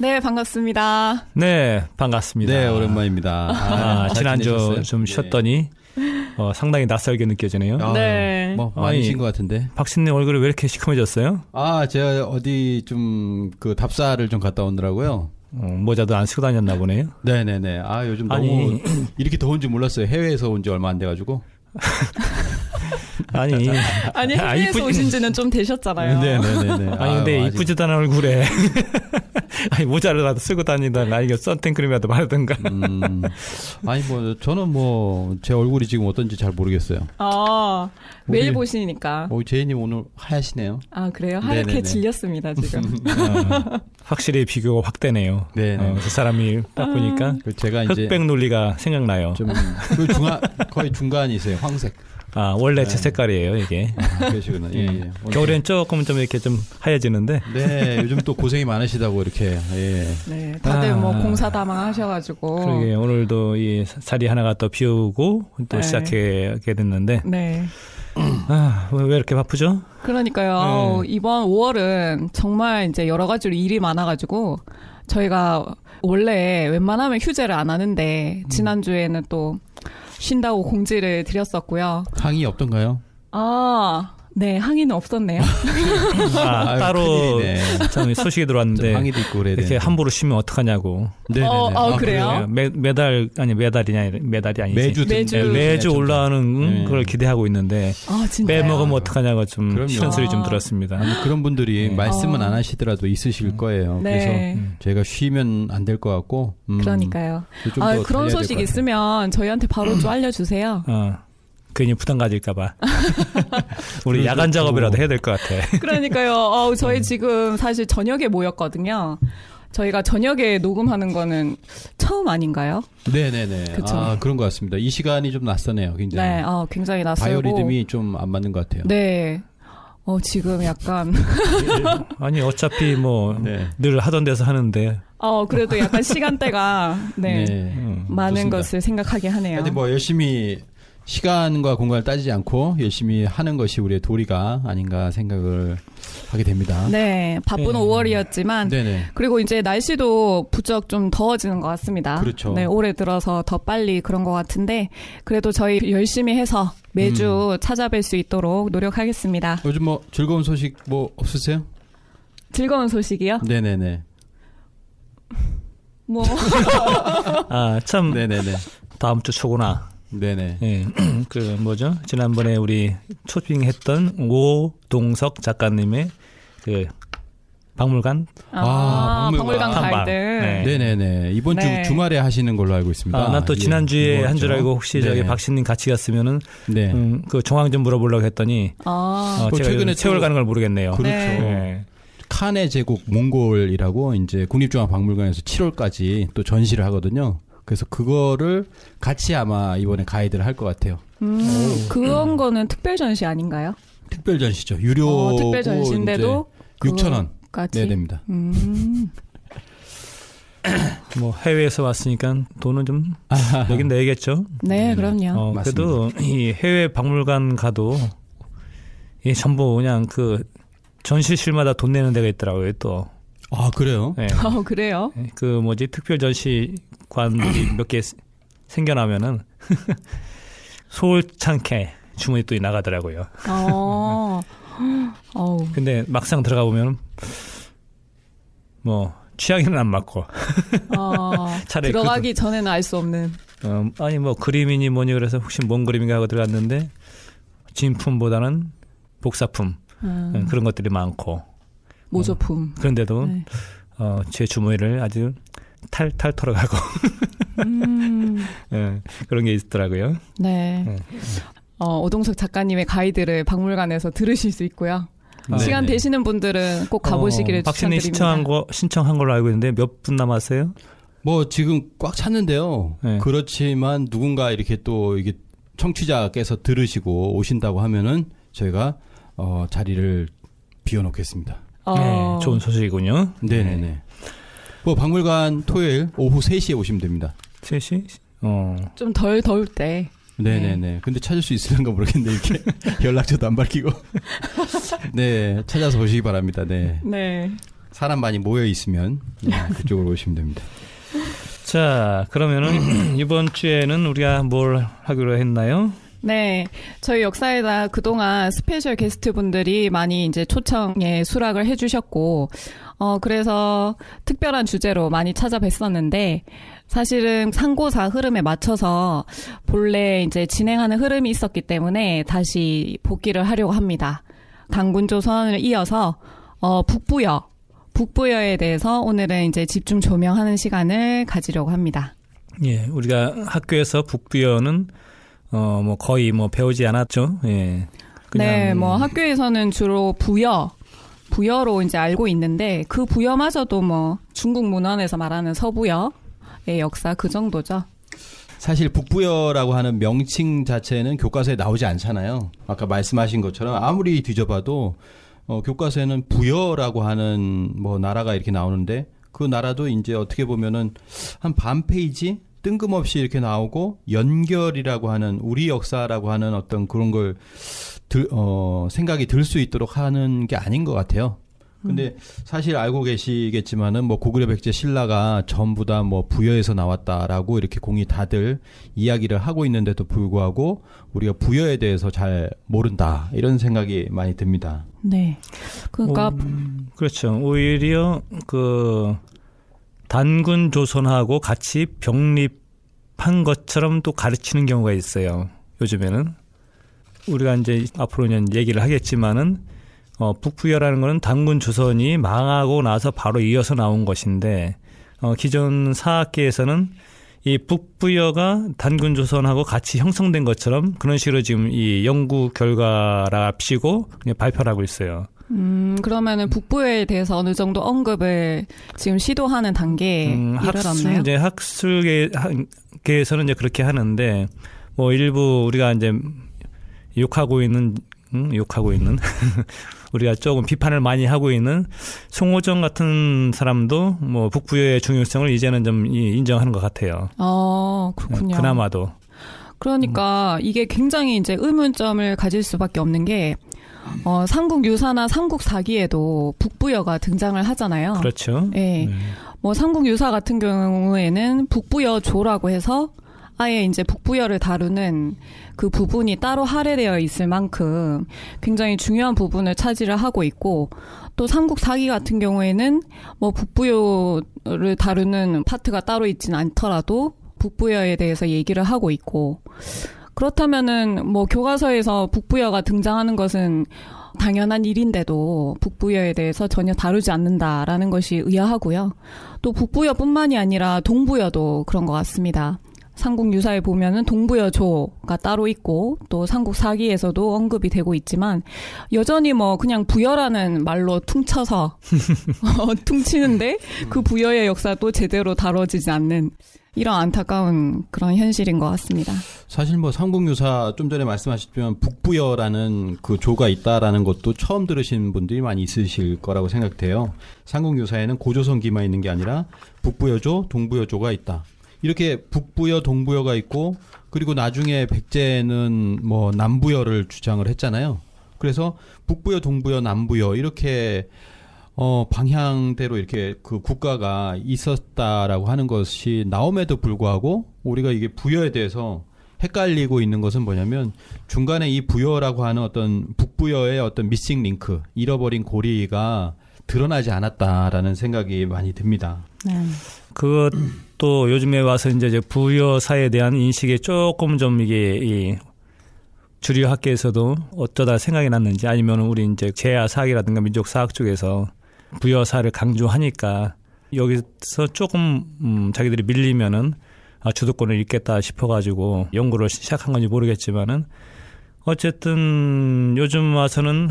네, 반갑습니다. 네, 반갑습니다. 네, 오랜만입니다. 아, 아, 지난주 네. 좀 쉬었더니 네. 어, 상당히 낯설게 느껴지네요. 아, 네. 뭐 많이 쉰 것 같은데. 박신님 얼굴이 왜 이렇게 시커매졌어요? 아, 제가 어디 좀 그 답사를 좀 갔다 오느라고요. 어, 모자도 안 쓰고 다녔나 보네요. 네네네. 네, 네. 아, 요즘 너무 이렇게 더운지 몰랐어요. 해외에서 온 지 얼마 안 돼가지고. 아니 아니 아, 해외에서 오신지는 좀 되셨잖아요. 네네네. 아니 근데 이쁘지도 않은 얼굴에 아니 모자를라도 쓰고 다니다가 아니 선탠크림이라도 바르든가. 음, 아니 뭐 저는 뭐 제 얼굴이 지금 어떤지 잘 모르겠어요. 아 우리, 매일 보시니까. 오 제이님 오늘 하얗시네요. 아 그래요? 하얗게 네네네. 질렸습니다 지금. 아, 확실히 비교가 확대네요. 네. 어, 그 사람이 딱 보니까 아. 제가 이제 흑백 논리가 생각나요. 좀 그 중간 거의 중간이세요. 황색. 아 원래 제 네. 색깔이에요 이게. 아, 그러시구나. 예, 예. 겨울엔 조금 좀 이렇게 좀 하얘지는데. 네, 요즘 또 고생이 많으시다고 이렇게. 예. 네, 다들 뭐 아, 뭐 공사 다망하셔가지고. 그러게 오늘도 이 자리 하나가 또 비우고 또 네. 시작하게 됐는데. 네. 아, 왜왜 이렇게 바쁘죠? 그러니까요. 네. 이번 5월은 정말 이제 여러 가지로 일이 많아가지고 저희가 원래 웬만하면 휴재를 안 하는데 지난주에는 또 쉰다고 공지를 드렸었고요. 항의 없던가요? 아, 네, 항의는 없었네요. 아, 따로 참 소식이 들어왔는데 항의도 있고 그래 이렇게 함부로 쉬면 어떡하냐고. 네, 네 어, 어, 그래요? 매, 매달 아니 매달이냐 매달이 아니지. 매주 매주, 네, 매주 올라오는 음, 네. 그걸 기대하고 있는데 아, 빼먹으면 어떡하냐고 좀 그럼요. 싫은 소리 좀 들었습니다. 아니, 그런 분들이 네. 말씀은 어. 안 하시더라도 있으실 음. 거예요. 그래서 음. 제가 쉬면 안 될 것 같고. 음, 그러니까요. 아, 그런 소식 있으면 저희한테 바로 좀 알려주세요. 어. 괜히 부담 가질까봐. 우리 야간 작업이라도 뭐. 해야 될 것 같아. 그러니까요. 어, 저희 음. 지금 사실 저녁에 모였거든요. 저희가 저녁에 녹음하는 거는 처음 아닌가요? 네네네. 그쵸? 아, 그런 것 같습니다. 이 시간이 좀 낯서네요, 굉장히. 네, 어, 굉장히 낯설고. 바이오리듬이 좀 안 맞는 것 같아요. 네. 어, 지금 약간. 아니, 어차피 뭐, 네. 늘 하던 데서 하는데. 어, 그래도 약간 시간대가, 네. 네. 음, 많은 좋습니다. 것을 생각하게 하네요. 근데 뭐, 열심히 시간과 공간을 따지지 않고 열심히 하는 것이 우리의 도리가 아닌가 생각을 하게 됩니다. 네, 바쁜 네. 5월이었지만 네네. 그리고 이제 날씨도 부쩍 좀 더워지는 것 같습니다. 그렇죠. 네, 올해 들어서 더 빨리 그런 것 같은데 그래도 저희 열심히 해서 매주 음. 찾아뵐 수 있도록 노력하겠습니다. 요즘 뭐 즐거운 소식 뭐 없으세요? 즐거운 소식이요? 네네네. 뭐. 아, 참. 네네네. 다음 주 초구나. 네네. 예. 그 뭐죠? 지난번에 우리 초빙했던 오동석 작가님의 그 박물관. 아, 아 박물관, 박물 갈들. 네. 네. 네네 이번 네. 주 주말에 하시는 걸로 알고 있습니다. 아, 난또 예. 지난주에 예, 뭐 한줄 알고 혹시 네. 저기 박신님 같이 갔으면은 네. 음, 그 정황 좀 물어보려고 했더니 아. 어, 제가 최근에 채월 가는 걸 모르겠네요. 그렇죠. 네. 네. 칸의 제국 몽골이라고 이제 국립중앙박물관에서 7월까지 또 전시를 하거든요. 그래서 그거를 같이 아마 이번에 가이드를 할 것 같아요. 음, 그런 거는 특별 전시 아닌가요? 특별 전시죠. 유료 어, 특별 전시인데도 6천 원내 됩니다. 음. 뭐 해외에서 왔으니까 돈은 좀 내긴 내겠죠. 네, 네. 그럼요. 어, 그래도 이 해외 박물관 가도 이 전부 그냥 그 전시실마다 돈 내는 데가 있더라고요. 또. 아 그래요? 네. 어, 그래요? 네, 그 뭐지 특별 전시 관들이 몇 개 생겨나면은 소울창케 주문이 또 나가더라고요. 어. 근데 막상 들어가 보면 뭐 취향에는 안 맞고 어, 들어가기 그, 전에는 알 수 없는. 어, 아니 뭐 그림이니 뭐니 그래서 혹시 뭔 그림인가 하고 들어갔는데 진품보다는 복사품 음. 음 그런 것들이 많고 모조품. 어, 그런데도 네. 어, 제 주머니를 아주 탈탈 털어가고 음. 네, 그런 게 있더라고요. 네. 네. 어, 오동석 작가님의 가이드를 박물관에서 들으실 수 있고요. 아, 시간 네. 되시는 분들은 꼭 어, 가보시기를 어, 추천드립니다. 신청한 거 신청한 걸로 알고 있는데 몇 분 남았어요? 뭐 지금 꽉 찼는데요. 네. 그렇지만 누군가 이렇게 또 이게 청취자께서 들으시고 오신다고 하면은 저희가 어, 자리를 비워놓겠습니다. 어... 네, 좋은 소식이군요. 네네네. 뭐 박물관 토요일 오후 3시에 오시면 됩니다. 3시? 어. 좀덜 더울 때. 네네네. 네. 네, 네. 근데 찾을 수 있을런가 모르겠는데 이렇게 연락처도 안 밝히고. 네 찾아서 오시기 바랍니다. 네. 네. 사람 많이 모여 있으면 네, 그쪽으로 오시면 됩니다. 자 그러면은 이번 주에는 우리가 뭘 하기로 했나요? 네. 저희 역사에다 그동안 스페셜 게스트 분들이 많이 이제 초청에 수락을 해주셨고, 어, 그래서 특별한 주제로 많이 찾아뵀었는데, 사실은 상고사 흐름에 맞춰서 본래 이제 진행하는 흐름이 있었기 때문에 다시 복귀를 하려고 합니다. 당군조선을 이어서, 어, 북부여, 북부여에 대해서 오늘은 이제 집중 조명하는 시간을 가지려고 합니다. 예, 우리가 학교에서 북부여는 어, 뭐 거의 뭐 배우지 않았죠. 예. 네, 음. 뭐 학교에서는 주로 부여, 부여로 이제 알고 있는데 그 부여마저도 뭐 중국 문헌에서 말하는 서부여의 역사 그 정도죠. 사실 북부여라고 하는 명칭 자체는 교과서에 나오지 않잖아요. 아까 말씀하신 것처럼 아무리 뒤져봐도 어, 교과서에는 부여라고 하는 뭐 나라가 이렇게 나오는데 그 나라도 이제 어떻게 보면은 한 반 페이지 뜬금없이 이렇게 나오고 연결이라고 하는 우리 역사라고 하는 어떤 그런 걸 들, 어, 생각이 들 수 있도록 하는 게 아닌 것 같아요. 근데 음. 사실 알고 계시겠지만은 뭐 고구려 백제 신라가 전부 다 뭐 부여에서 나왔다라고 이렇게 공이 다들 이야기를 하고 있는데도 불구하고 우리가 부여에 대해서 잘 모른다 이런 생각이 많이 듭니다. 네. 그러니까 오, 어, 음, 그렇죠. 오히려 그 단군 조선하고 같이 병립한 것처럼 또 가르치는 경우가 있어요. 요즘에는 우리가 이제 앞으로는 얘기를 하겠지만은 어, 북부여라는 거는 단군 조선이 망하고 나서 바로 이어서 나온 것인데 어, 기존 사학계에서는 이 북부여가 단군 조선하고 같이 형성된 것처럼 그런 식으로 지금 이 연구 결과를 앞시고 발표를 하고 있어요. 음, 그러면은 북부에 대해서 어느 정도 언급을 지금 시도하는 단계에 음, 이르렀 이제 학술계에서는 이제 그렇게 하는데 뭐 일부 우리가 이제 욕하고 있는 음, 욕하고 있는 우리가 조금 비판을 많이 하고 있는 송호정 같은 사람도 뭐 북부의 중요성을 이제는 좀 인정하는 것 같아요. 아 그렇군요. 네, 그나마도. 그러니까 이게 굉장히 이제 의문점을 가질 수밖에 없는 게 어, 삼국 유사나 삼국 사기에도 북부여가 등장을 하잖아요. 그렇죠. 예. 음. 뭐 삼국 유사 같은 경우에는 북부여조라고 해서 아예 이제 북부여를 다루는 그 부분이 따로 할애되어 있을 만큼 굉장히 중요한 부분을 차지를 하고 있고 또 삼국 사기 같은 경우에는 뭐 북부여를 다루는 파트가 따로 있진 않더라도 북부여에 대해서 얘기를 하고 있고 그렇다면은 뭐 교과서에서 북부여가 등장하는 것은 당연한 일인데도 북부여에 대해서 전혀 다루지 않는다라는 것이 의아하고요. 또 북부여뿐만이 아니라 동부여도 그런 것 같습니다. 삼국 유사에 보면은 동부여조가 따로 있고 또 삼국 사기에서도 언급이 되고 있지만 여전히 뭐 그냥 부여라는 말로 퉁쳐서 퉁치는데 그 부여의 역사도 제대로 다뤄지지 않는 이런 안타까운 그런 현실인 것 같습니다. 사실 뭐 삼국유사 좀 전에 말씀하셨지만 북부여라는 그 조가 있다라는 것도 처음 들으신 분들이 많이 있으실 거라고 생각돼요. 삼국유사에는 고조선기만 있는 게 아니라 북부여조, 동부여조가 있다. 이렇게 북부여, 동부여가 있고 그리고 나중에 백제는 뭐 남부여를 주장을 했잖아요. 그래서 북부여, 동부여, 남부여 이렇게 어, 방향대로 이렇게 그 국가가 있었다라고 하는 것이 나옴에도 불구하고 우리가 이게 부여에 대해서 헷갈리고 있는 것은 뭐냐면 중간에 이 부여라고 하는 어떤 북부여의 어떤 미싱 링크, 잃어버린 고리가 드러나지 않았다라는 생각이 많이 듭니다. 네. 그것도 요즘에 와서 이제 부여사에 대한 인식이 조금 좀 이게 이 주류 학계에서도 어쩌다 생각이 났는지 아니면 우리 이제 재야 사학이라든가 민족 사학 쪽에서 부여사를 강조하니까 여기서 조금 음, 자기들이 밀리면은 아, 주도권을 잃겠다 싶어가지고 연구를 시작한 건지 모르겠지만은 어쨌든 요즘 와서는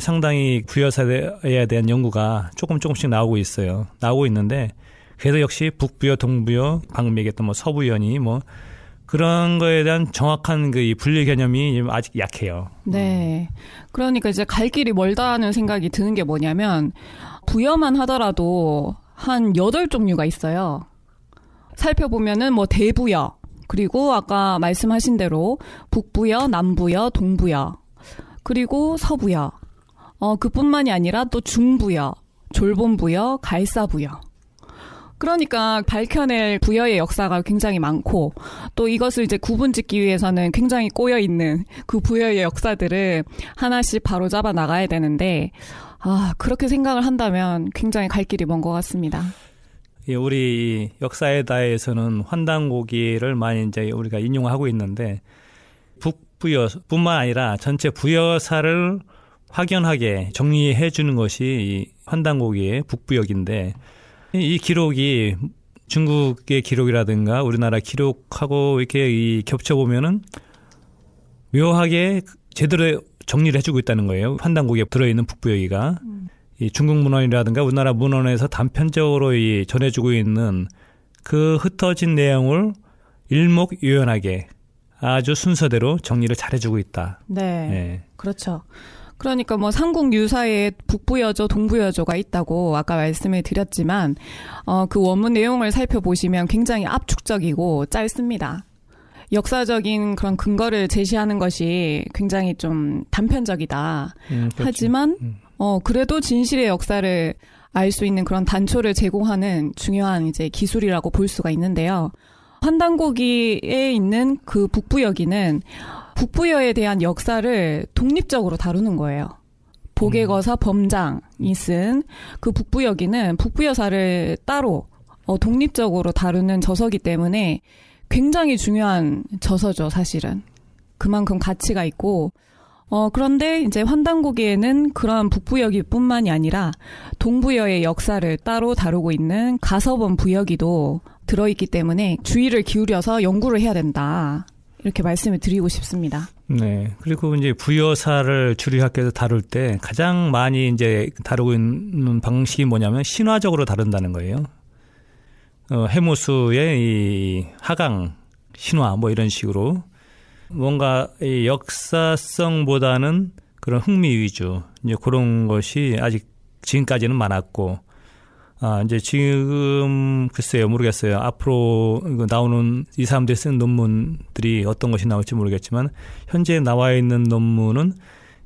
상당히 부여사에 대한 연구가 조금 조금씩 나오고 있어요. 나오고 있는데 그래서 역시 북부여 동부여 방금 얘기했던 뭐 서부연이 뭐 그런 거에 대한 정확한 그 이 분리 개념이 아직 약해요. 네. 그러니까 이제 갈 길이 멀다는 생각이 드는 게 뭐냐면 부여만 하더라도 한여 종류가 있어요. 살펴보면은 뭐 대부여, 그리고 아까 말씀하신 대로 북부여, 남부여, 동부여, 그리고 서부여. 어, 그뿐만이 아니라 또 중부여, 졸본부여, 갈사부여. 그러니까 밝혀낼 부여의 역사가 굉장히 많고 또 이것을 이제 구분짓기 위해서는 굉장히 꼬여 있는 그 부여의 역사들을 하나씩 바로잡아 나가야 되는데 아 그렇게 생각을 한다면 굉장히 갈 길이 먼 것 같습니다. 예, 우리 역사에 대해서는 환단고기를 많이 이제 우리가 인용하고 있는데 북부여뿐만 아니라 전체 부여사를 확연하게 정리해 주는 것이 이 환단고기의 북부역인데 이 기록이 중국의 기록이라든가 우리나라 기록하고 이렇게 이 겹쳐보면은 묘하게 제대로 정리를 해주고 있다는 거예요. 판단국에 들어있는 북부여기가. 음. 이 중국 문헌이라든가 우리나라 문헌에서 단편적으로 이 전해주고 있는 그 흩어진 내용을 일목요연하게 아주 순서대로 정리를 잘해주고 있다. 네. 네. 그렇죠. 그러니까 뭐 삼국 유사에 북부여조, 동부여조가 있다고 아까 말씀을 드렸지만 어, 그 원문 내용을 살펴보시면 굉장히 압축적이고 짧습니다. 역사적인 그런 근거를 제시하는 것이 굉장히 좀 단편적이다. 음, 그렇죠. 하지만 음. 어, 그래도 진실의 역사를 알 수 있는 그런 단초를 제공하는 중요한 이제 기술이라고 볼 수가 있는데요. 환단고기에 있는 그 북부여기는 국부여에 대한 역사를 독립적으로 다루는 거예요. 보객어사 음. 범장이 쓴 그 북부여기는 북부여사를 따로 어, 독립적으로 다루는 저서기 때문에 굉장히 중요한 저서죠, 사실은. 그만큼 가치가 있고, 어, 그런데 이제 환단고기에는 그런 북부여기 뿐만이 아니라 동부여의 역사를 따로 다루고 있는 가서본 부여기도 들어있기 때문에 주의를 기울여서 연구를 해야 된다. 이렇게 말씀을 드리고 싶습니다. 네. 그리고 이제 부여사를 주류학교에서 다룰 때 가장 많이 이제 다루고 있는 방식이 뭐냐면 신화적으로 다룬다는 거예요. 어, 해무수의 이 하강 신화 뭐 이런 식으로 뭔가 이 역사성보다는 그런 흥미 위주 이제 그런 것이 아직 지금까지는 많았고 아, 이제 지금 글쎄요, 모르겠어요. 앞으로 이거 나오는 이 사람들이 쓴 논문들이 어떤 것이 나올지 모르겠지만 현재 나와 있는 논문은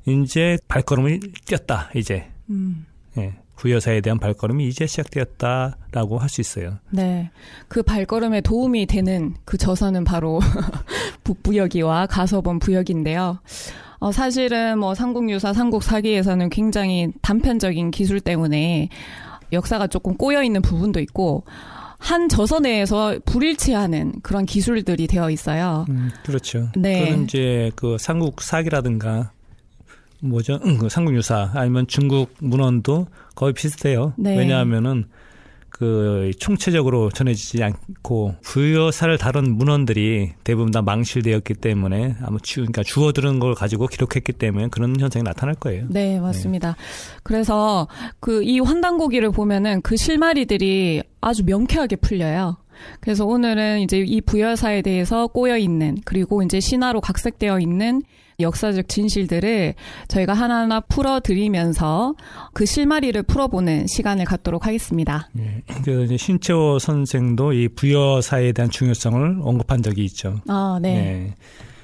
이제 발걸음을 뛰었다. 이제 음. 예, 구여사에 대한 발걸음이 이제 시작되었다라고 할 수 있어요. 네, 그 발걸음에 도움이 되는 그 저서는 바로 북부여기와 가서본 부역인데요. 어, 사실은 뭐 삼국유사, 삼국사기에서는 굉장히 단편적인 기술 때문에 역사가 조금 꼬여 있는 부분도 있고 한 저서 내에서 불일치하는 그런 기술들이 되어 있어요. 음, 그렇죠. 네. 그건 이제 그 삼국사기라든가 뭐죠? 음, 그 삼국유사 아니면 중국 문헌도 거의 비슷해요. 네. 왜냐하면은 그 총체적으로 전해지지 않고 부여사를 다룬 문헌들이 대부분 다 망실되었기 때문에 아마 주, 그러니까 주어들은 걸 가지고 기록했기 때문에 그런 현상이 나타날 거예요. 네, 맞습니다. 네. 그래서 그 이 환단고기를 보면은 그 실마리들이 아주 명쾌하게 풀려요. 그래서 오늘은 이제 이 부여사에 대해서 꼬여 있는 그리고 이제 신화로 각색되어 있는 역사적 진실들을 저희가 하나하나 풀어드리면서 그 실마리를 풀어보는 시간을 갖도록 하겠습니다. 예, 그 신채호 선생도 이 부여사에 대한 중요성을 언급한 적이 있죠. 아, 네. 예.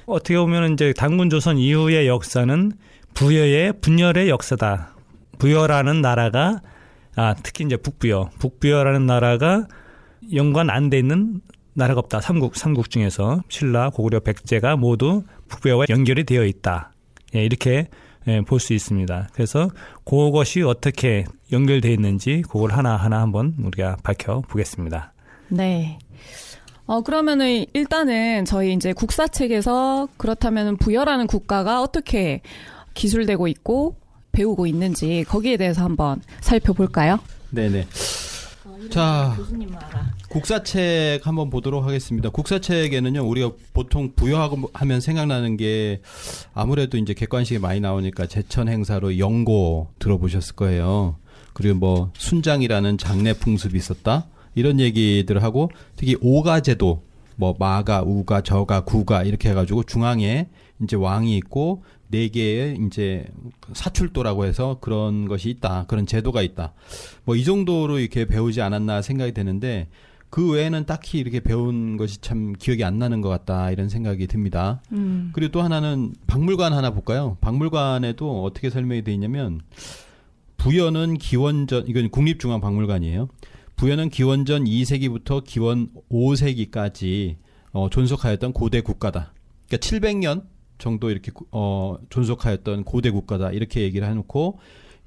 어떻게 보면 이제 당군 조선 이후의 역사는 부여의 분열의 역사다. 부여라는 나라가 아, 특히 이제 북부여, 북부여라는 나라가 연관 안 돼 있는 나라가 없다. 삼국 삼국 중에서 신라, 고구려, 백제가 모두 북부여와 연결이 되어 있다. 예, 이렇게 예, 볼수 있습니다. 그래서 그것이 어떻게 연결되어 있는지 그걸 하나하나 한번 우리가 밝혀보겠습니다. 네. 어, 그러면은 일단은 저희 이제 국사 책에서 그렇다면 부여라는 국가가 어떻게 기술되고 있고 배우고 있는지 거기에 대해서 한번 살펴볼까요? 네네. 자, 교수님 알아. 국사책 한번 보도록 하겠습니다. 국사책에는요, 우리가 보통 부여하고 하면 생각나는 게 아무래도 이제 객관식이 많이 나오니까 제천 행사로 영고 들어보셨을 거예요. 그리고 뭐 순장이라는 장례 풍습이 있었다. 이런 얘기들 하고 특히 오가제도 뭐 마가, 우가, 저가, 구가 이렇게 해가지고 중앙에 이제 왕이 있고 네 개의 이제 사출도라고 해서 그런 것이 있다. 그런 제도가 있다. 뭐 이 정도로 이렇게 배우지 않았나 생각이 되는데 그 외에는 딱히 이렇게 배운 것이 참 기억이 안 나는 것 같다 이런 생각이 듭니다. 음. 그리고 또 하나는 박물관 하나 볼까요? 박물관에도 어떻게 설명이 되어 있냐면 부여는 기원전 이건 국립중앙박물관이에요. 부여는 기원전 2세기부터 기원 5세기까지 어, 존속하였던 고대 국가다. 그러니까 700년 정도 이렇게 어, 존속하였던 고대 국가다 이렇게 얘기를 해놓고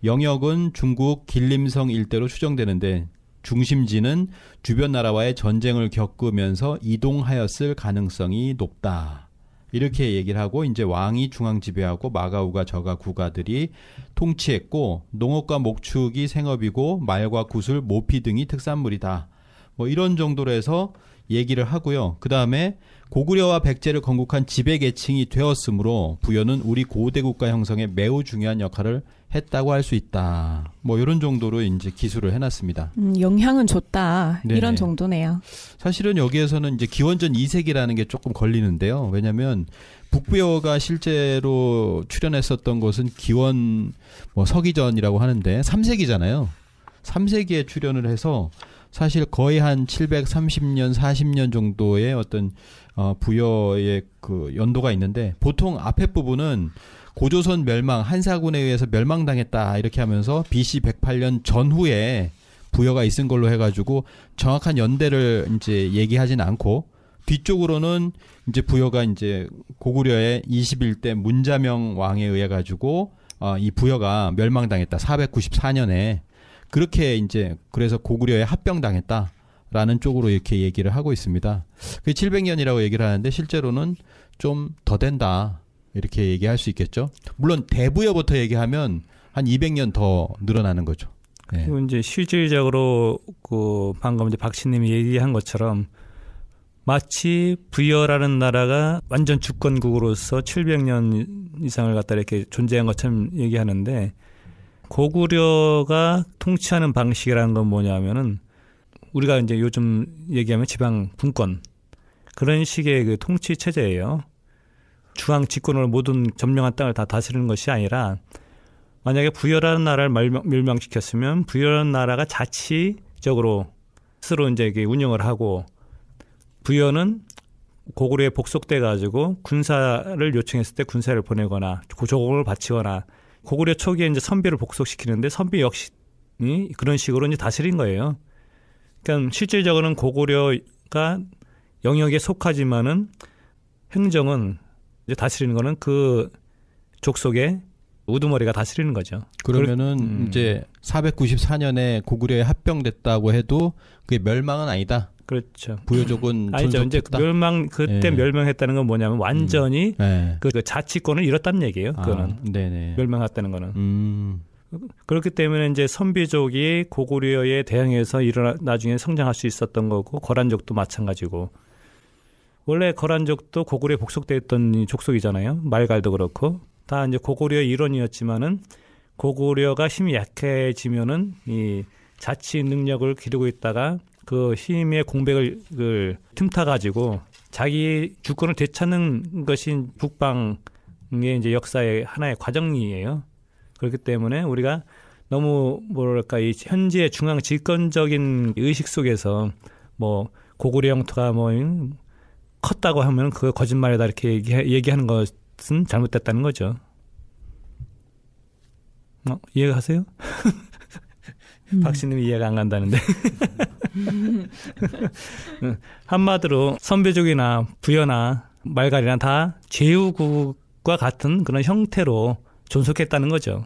영역은 중국 길림성 일대로 추정되는데 중심지는 주변 나라와의 전쟁을 겪으면서 이동하였을 가능성이 높다. 이렇게 얘기를 하고 이제 왕이 중앙 지배하고 마가우가 저가 국가들이 통치했고 농업과 목축이 생업이고 말과 구슬, 모피 등이 특산물이다. 뭐 이런 정도로 해서 얘기를 하고요. 그다음에 고구려와 백제를 건국한 지배계층이 되었으므로 부여는 우리 고대 국가 형성에 매우 중요한 역할을 했다고 할 수 있다. 뭐 이런 정도로 이제 기술을 해놨습니다. 음, 영향은 줬다. 네네. 이런 정도네요. 사실은 여기에서는 이제 기원전 2세기라는 게 조금 걸리는데요. 왜냐하면 북부여가 실제로 출연했었던 것은 기원 뭐 서기전이라고 하는데 3세기잖아요. 3세기에 출연을 해서 사실 거의 한 730년, 40년 정도의 어떤 어, 부여의 그 연도가 있는데 보통 앞에 부분은 고조선 멸망, 한사군에 의해서 멸망당했다 이렇게 하면서 BC 108년 전후에 부여가 있은 걸로 해가지고 정확한 연대를 이제 얘기하진 않고 뒤쪽으로는 이제 부여가 이제 고구려의 21대 문자명 왕에 의해 가지고 어, 이 부여가 멸망당했다 494년에 그렇게 이제 그래서 고구려에 합병당했다. 라는 쪽으로 이렇게 얘기를 하고 있습니다. 그 700년이라고 얘기를 하는데 실제로는 좀 더 된다. 이렇게 얘기할 수 있겠죠. 물론 대부여부터 얘기하면 한 200년 더 늘어나는 거죠. 네. 그리고 이제 실질적으로 그 방금 이제 박씨님이 얘기한 것처럼 마치 부여라는 나라가 완전 주권국으로서 700년 이상을 갖다 이렇게 존재한 것처럼 얘기하는데 고구려가 통치하는 방식이라는 건 뭐냐면은 우리가 이제 요즘 얘기하면 지방 분권 그런 식의 그 통치 체제예요. 중앙 집권을 모든 점령한 땅을 다 다스리는 것이 아니라 만약에 부여라는 나라를 멸명, 명 시켰으면 부여라는 나라가 자치적으로 스스로 이제 운영을 하고 부여는 고구려에 복속돼 가지고 군사를 요청했을 때 군사를 보내거나 조공을 바치거나 고구려 초기에 이제 선비를 복속시키는데 선비 역시 그런 식으로 이제 다스린 거예요. 그러니까 실질적으로는 고구려가 영역에 속하지만은 행정은 이제 다스리는 거는 그 족속의 우두머리가 다스리는 거죠. 그러면은 음. 이제 494년에 고구려에 합병됐다고 해도 그게 멸망은 아니다. 그렇죠. 부여족은 아니죠. 이제 멸망 그때 예. 멸망했다는 건 뭐냐면 완전히 음. 예. 그, 그 자치권을 잃었다는 얘기예요. 아, 그거는 아, 멸망했다는 거는. 음. 그렇기 때문에 이제 선비족이 고구려에 대항해서 일어나 나중에 성장할 수 있었던 거고 거란족도 마찬가지고 원래 거란족도 고구려에 복속되있던 족속이잖아요. 말갈도 그렇고 다 이제 고구려의 일원이었지만은 고구려가 힘이 약해지면은 이 자치 능력을 기르고 있다가 그 힘의 공백을 그 틈타 가지고 자기 주권을 되찾는 것이 북방의 이제 역사의 하나의 과정이에요. 그렇기 때문에 우리가 너무 뭐랄까 이현재의 중앙 집권적인 의식 속에서 뭐 고구려 영토가 뭐 컸다고 하면 그거 거짓말이다 이렇게 얘기, 하는 것은 잘못됐다는 거죠. 어, 이해가세요? 음. 박씨님 이해가 안 간다는데. 음, 한마디로 선배족이나 부여나 말갈이나 다 제후국과 같은 그런 형태로 존속했다는 거죠.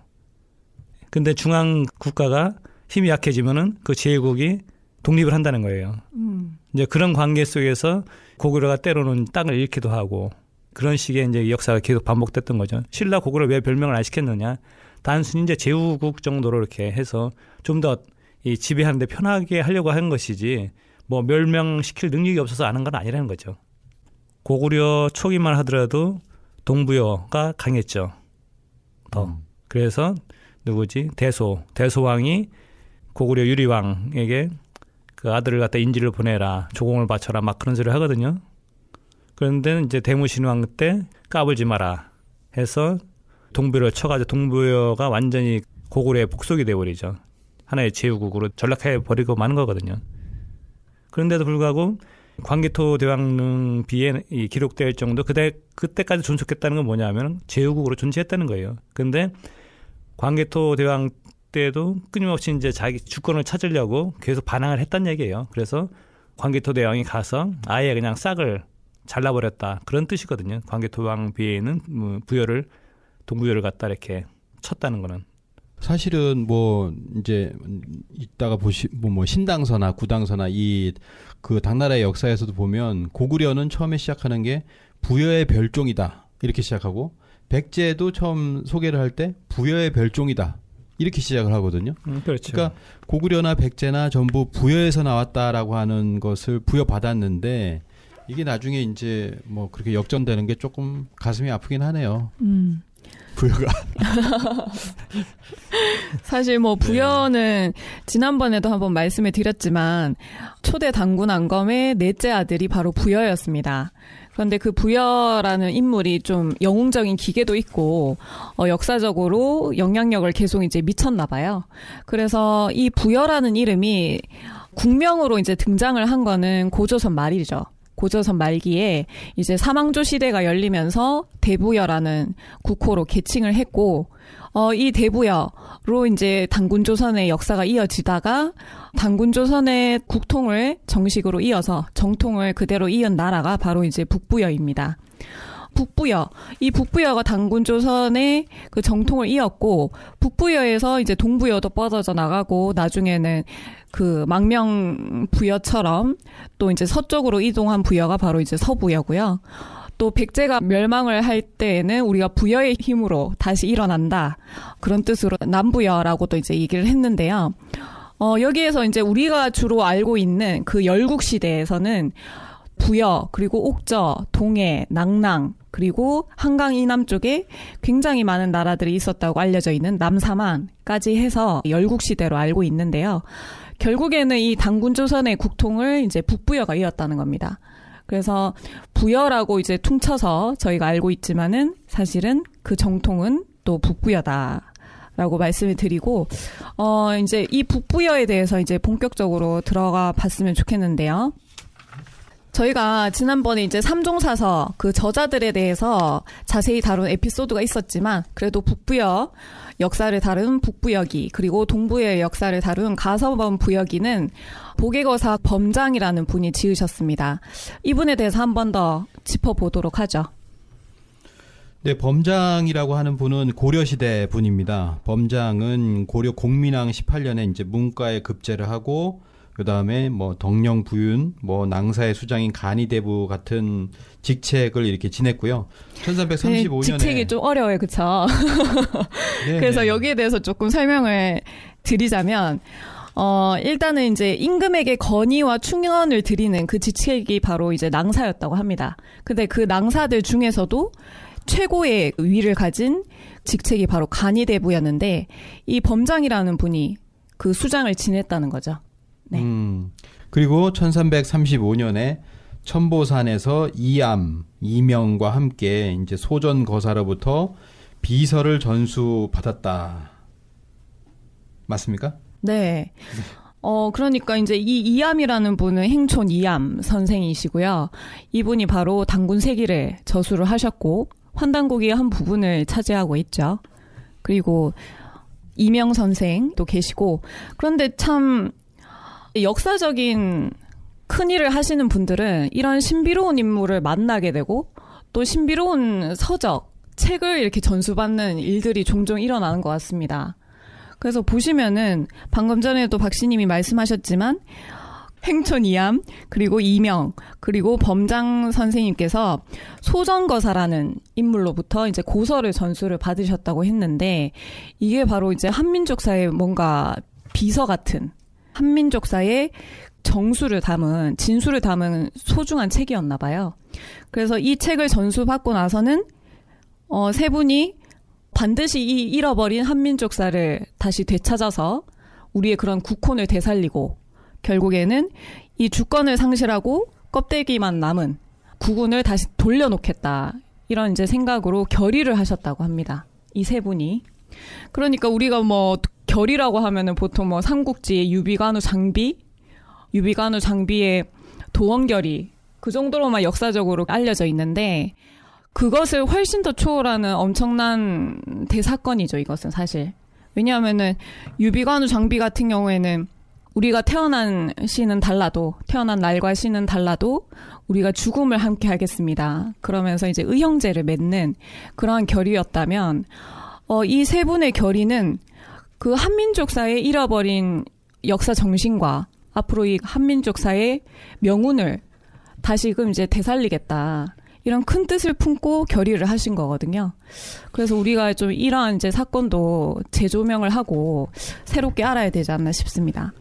근데 중앙 국가가 힘이 약해지면은 그 제후국이 독립을 한다는 거예요. 음. 이제 그런 관계 속에서 고구려가 때로는 땅을 잃기도 하고 그런 식의 이제 역사가 계속 반복됐던 거죠. 신라 고구려 왜 별명을 안 시켰느냐? 단순히 이제 제후국 정도로 이렇게 해서 좀더이 지배하는데 편하게 하려고 한 것이지 뭐멸망시킬 능력이 없어서 아는 건 아니라는 거죠. 고구려 초기만 하더라도 동부여가 강했죠. 더. 음. 그래서 누구지? 대소. 대소왕이 고구려 유리왕에게 그 아들을 갖다 인지를 보내라. 조공을 바쳐라. 막 그런 소리를 하거든요. 그런데 이제 대무신왕 때 까불지 마라. 해서 동부여를 쳐가지고 동부여가 완전히 고구려의 복속이 돼버리죠. 하나의 제후국으로 전락해 버리고 마는 거거든요. 그런데도 불구하고 광개토 대왕릉 비에 기록될 정도 그때 그때까지 존속했다는 건 뭐냐면 제후국으로 존재했다는 거예요. 근데 광개토 대왕 때도 끊임없이 이제 자기 주권을 찾으려고 계속 반항을 했단 얘기예요. 그래서 광개토 대왕이 가서 아예 그냥 싹을 잘라버렸다 그런 뜻이거든요. 광개토 왕 비에는 뭐 부여를 동부여를 갖다 이렇게 쳤다는 거는 사실은 뭐 이제 이따가 보시 뭐, 뭐 신당서나 구당서나 이그 당나라의 역사에서도 보면 고구려는 처음에 시작하는 게 부여의 별종이다 이렇게 시작하고 백제도 처음 소개를 할 때 부여의 별종이다 이렇게 시작을 하거든요. 음, 그렇죠. 그러니까 고구려나 백제나 전부 부여에서 나왔다라고 하는 것을 부여받았는데 이게 나중에 이제 뭐 그렇게 역전되는 게 조금 가슴이 아프긴 하네요. 음. 부여가. 사실 뭐 네. 부여는 지난번에도 한번 말씀을 드렸지만 초대 당군 안검의 넷째 아들이 바로 부여였습니다. 그런데 그 부여라는 인물이 좀 영웅적인 기계도 있고 어, 역사적으로 영향력을 계속 이제 미쳤나 봐요. 그래서 이 부여라는 이름이 국명으로 이제 등장을 한 거는 고조선 말이죠. 고조선 말기에 이제 사망조 시대가 열리면서 대부여라는 국호로 개칭을 했고 어, 이 대부여로 이제 당군조선의 역사가 이어지다가 당군조선의 국통을 정식으로 이어서 정통을 그대로 이은 나라가 바로 이제 북부여입니다. 북부여 이 북부여가 단군 조선의 그 정통을 이었고 북부여에서 이제 동부여도 뻗어져 나가고 나중에는 그 망명 부여처럼 또 이제 서쪽으로 이동한 부여가 바로 이제 서부여고요. 또 백제가 멸망을 할 때에는 우리가 부여의 힘으로 다시 일어난다 그런 뜻으로 남부여라고도 이제 얘기를 했는데요. 어, 여기에서 이제 우리가 주로 알고 있는 그 열국 시대에서는 부여, 그리고 옥저, 동해, 낭낭, 그리고 한강 이남 쪽에 굉장히 많은 나라들이 있었다고 알려져 있는 남사만까지 해서 열국 시대로 알고 있는데요. 결국에는 이 당군 조선의 국통을 이제 북부여가 이었다는 겁니다. 그래서 부여라고 이제 퉁쳐서 저희가 알고 있지만은 사실은 그 정통은 또 북부여다. 라고 말씀을 드리고, 어, 이제 이 북부여에 대해서 이제 본격적으로 들어가 봤으면 좋겠는데요. 저희가 지난번에 이제 삼종사서 그 저자들에 대해서 자세히 다룬 에피소드가 있었지만 그래도 북부역 역사를 다룬 북부역이 그리고 동부의 역사를 다룬 가서범 부역이는 보계거사 범장이라는 분이 지으셨습니다. 이분에 대해서 한 번 더 짚어보도록 하죠. 네, 범장이라고 하는 분은 고려시대 분입니다. 범장은 고려 공민왕 18년에 이제 문과에 급제를 하고 그다음에 뭐 덕령 부윤, 뭐 낭사의 수장인 간이대부 같은 직책을 이렇게 지냈고요. 1335년에 네, 직책이 좀 어려워요, 그렇죠? 그래서 네. 여기에 대해서 조금 설명을 드리자면 어, 일단은 이제 임금에게 건의와 충언을 드리는 그 직책이 바로 이제 낭사였다고 합니다. 근데 그 낭사들 중에서도 최고의 위를 가진 직책이 바로 간이대부였는데 이 범장이라는 분이 그 수장을 지냈다는 거죠. 네. 음, 그리고 1335년에 천보산에서 이암 이명과 함께 이제 소전 거사로부터 비서를 전수 받았다. 맞습니까? 네. 어, 그러니까 이제 이 이암이라는 분은 행촌 이암 선생이시고요. 이분이 바로 당군 세기를 저수를 하셨고, 환단고기의 한 부분을 차지하고 있죠. 그리고 이명 선생도 계시고, 그런데 참 역사적인 큰 일을 하시는 분들은 이런 신비로운 인물을 만나게 되고 또 신비로운 서적, 책을 이렇게 전수받는 일들이 종종 일어나는 것 같습니다. 그래서 보시면은 방금 전에도 박씨님이 말씀하셨지만 행촌 이암 그리고 이명 그리고 범장 선생님께서 소전거사라는 인물로부터 이제 고서를 전수를 받으셨다고 했는데 이게 바로 이제 한민족 사의 뭔가 비서 같은 한민족 사의 정수를 담은 진수를 담은 소중한 책이었나 봐요. 그래서 이 책을 전수받고 나서는 어, 세 분이 반드시 이 잃어버린 한민족사를 다시 되찾아서 우리의 그런 국혼을 되살리고 결국에는 이 주권을 상실하고 껍데기만 남은 국군을 다시 돌려놓겠다 이런 이제 생각으로 결의를 하셨다고 합니다. 이 세 분이 그러니까 우리가 뭐 결이라고 하면은 보통 뭐 삼국지의 유비관우 장비, 유비관우 장비의 도원결이 그 정도로만 역사적으로 알려져 있는데 그것을 훨씬 더 초월하는 엄청난 대사건이죠. 이것은 사실 왜냐하면은 유비관우 장비 같은 경우에는 우리가 태어난 시는 달라도 태어난 날과 시는 달라도 우리가 죽음을 함께 하겠습니다. 그러면서 이제 의형제를 맺는 그러한 결의였다면 어, 이 세 분의 결의는 그 한민족 사회 잃어버린 역사 정신과 앞으로 이 한민족 사회의 명운을 다시금 이제 되살리겠다. 이런 큰 뜻을 품고 결의를 하신 거거든요. 그래서 우리가 좀 이러한 이제 사건도 재조명을 하고 새롭게 알아야 되지 않나 싶습니다.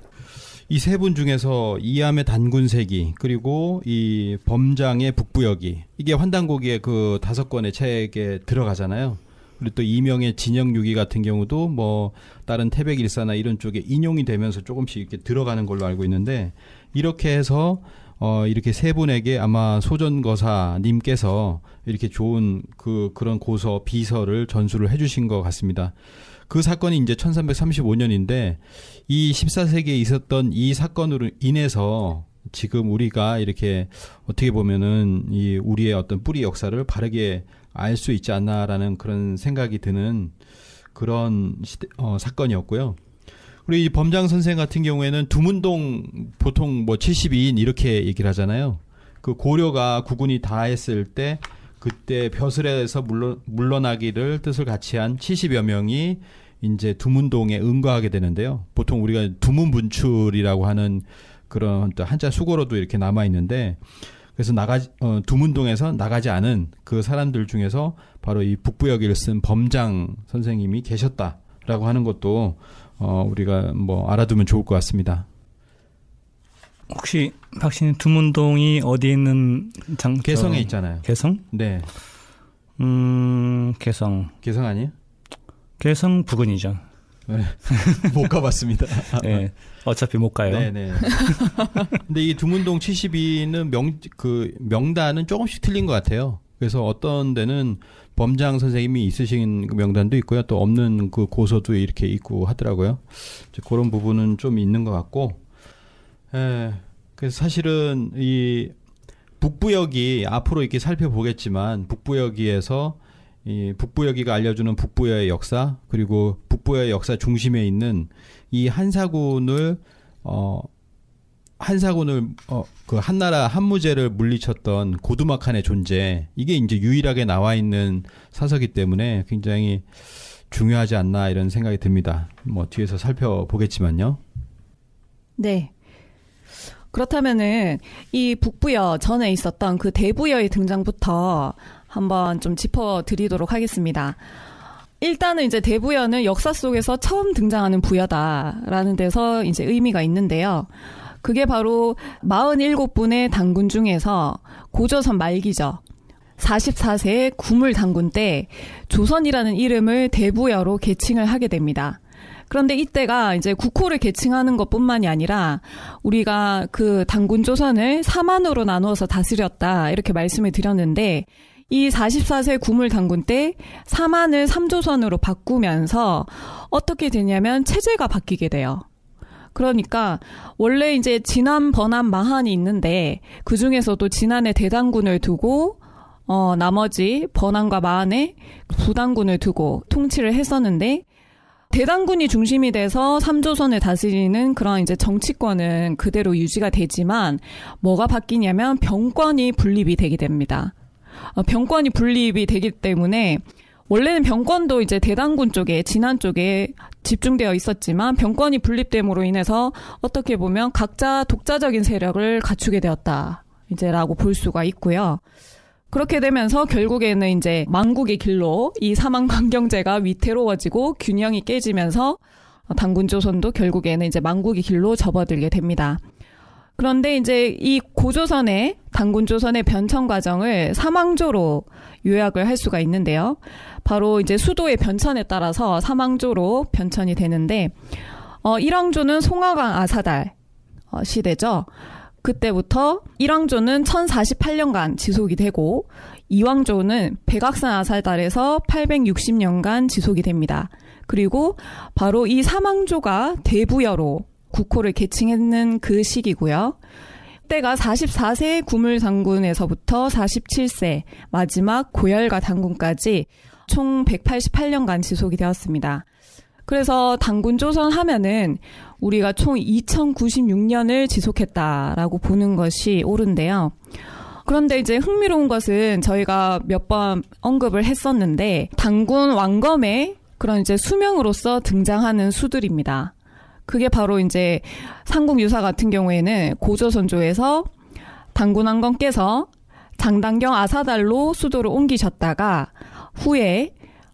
이 세 분 중에서 이암의 단군세기 그리고 이 범장의 북부역이 이게 환단고기의 그 다섯 권의 책에 들어가잖아요. 그리고 또 이명의 진영 유기 같은 경우도 뭐 다른 태백 일사나 이런 쪽에 인용이 되면서 조금씩 이렇게 들어가는 걸로 알고 있는데 이렇게 해서 어 이렇게 세 분에게 아마 소전거사 님께서 이렇게 좋은 그 그런 고서 비서를 전수를 해 주신 것 같습니다. 그 사건이 이제 1335년인데 이 14세기에 있었던 이 사건으로 인해서 지금 우리가 이렇게 어떻게 보면은 이 우리의 어떤 뿌리 역사를 바르게 알수 있지 않나라는 그런 생각이 드는 그런 시대, 어, 사건이었고요. 그리고 이 범장 선생 같은 경우에는 두문동 보통 뭐 72인 이렇게 얘기를 하잖아요. 그 고려가 구군이 다 했을 때 그때 벼슬에서 물러, 물러나기를 뜻을 같이 한 70여 명이 이제 두문동에 응거하게 되는데요. 보통 우리가 두문분출이라고 하는 그런 또 한자 수고로도 이렇게 남아 있는데 그래서 나가지 어, 두문동에서 나가지 않은 그 사람들 중에서 바로 이 북부역을 쓴 범장 선생님이 계셨다라고 하는 것도 어, 우리가 뭐 알아두면 좋을 것 같습니다. 혹시 박씨는 두문동이 어디에 있는 장 개성에 있잖아요. 개성? 네. 음 개성. 개성 아니에요? 개성 부근이죠. 네. 못 가봤습니다. 네. 어차피 못 가요. 네네. 네. 근데 이 두문동 72는 명, 그 명단은 조금씩 틀린 것 같아요. 그래서 어떤 데는 범장 선생님이 있으신 그 명단도 있고요. 또 없는 그 고소도 이렇게 있고 하더라고요. 이제 그런 부분은 좀 있는 것 같고. 예. 그래서 사실은 이 북부역이 앞으로 이렇게 살펴보겠지만 북부역에서 이 북부여기가 알려주는 북부여의 역사 그리고 북부여의 역사 중심에 있는 이 한사군을 어 한사군을 어 그 한나라 한무제를 물리쳤던 고두막한의 존재 이게 이제 유일하게 나와 있는 사서기 때문에 굉장히 중요하지 않나 이런 생각이 듭니다. 뭐 뒤에서 살펴보겠지만요. 네. 그렇다면은 이 북부여 전에 있었던 그 대부여의 등장부터 한번 좀 짚어드리도록 하겠습니다. 일단은 이제 대부여는 역사 속에서 처음 등장하는 부여다라는 데서 이제 의미가 있는데요. 그게 바로 47분의 당군 중에서 고조선 말기죠. 44세의 구물 당군 때 조선이라는 이름을 대부여로 계칭을 하게 됩니다. 그런데 이때가 이제 국호를 계칭하는 것뿐만이 아니라 우리가 그 당군 조선을 사만으로 나누어서 다스렸다 이렇게 말씀을 드렸는데 이 44세 구물당군 때 사만을 삼조선으로 바꾸면서 어떻게 되냐면 체제가 바뀌게 돼요. 그러니까 원래 이제 진안 번안 마한이 있는데 그 중에서도 진안에 대당군을 두고 어 나머지 번안과 마한에 부당군을 두고 통치를 했었는데 대당군이 중심이 돼서 삼조선을 다스리는 그런 이제 정치권은 그대로 유지가 되지만 뭐가 바뀌냐면 병권이 분립이 되게 됩니다. 어, 병권이 분립이 되기 때문에 원래는 병권도 이제 대당군 쪽에 진안 쪽에 집중되어 있었지만 병권이 분립됨으로 인해서 어떻게 보면 각자 독자적인 세력을 갖추게 되었다 이제라고 볼 수가 있고요. 그렇게 되면서 결국에는 이제 망국의 길로 이 사망 강경제가 위태로워지고 균형이 깨지면서 당군 조선도 결국에는 이제 망국의 길로 접어들게 됩니다. 그런데 이제 이 고조선의 단군 조선의 변천 과정을 사망조로 요약을 할 수가 있는데요. 바로 이제 수도의 변천에 따라서 사망조로 변천이 되는데 어, 일왕조는 송화강 아사달 어, 시대죠. 그때부터 일왕조는 1048년간 지속이 되고 이왕조는 백악산 아살달에서 860년간 지속이 됩니다. 그리고 바로 이 사망조가 대부여로 국호를 계칭했는 그 시기고요. 때가 44세 구물 장군에서부터 47세 마지막 고열가 당군까지 총 188년간 지속이 되었습니다. 그래서 당군 조선 하면은 우리가 총 2096년을 지속했다라고 보는 것이 옳은데요. 그런데 이제 흥미로운 것은 저희가 몇 번 언급을 했었는데 당군 왕검의 그런 이제 수명으로서 등장하는 수들입니다. 그게 바로 이제 삼국 유사 같은 경우에는 고조선조에서 당군왕건께서 장단경 아사달로 수도를 옮기셨다가 후에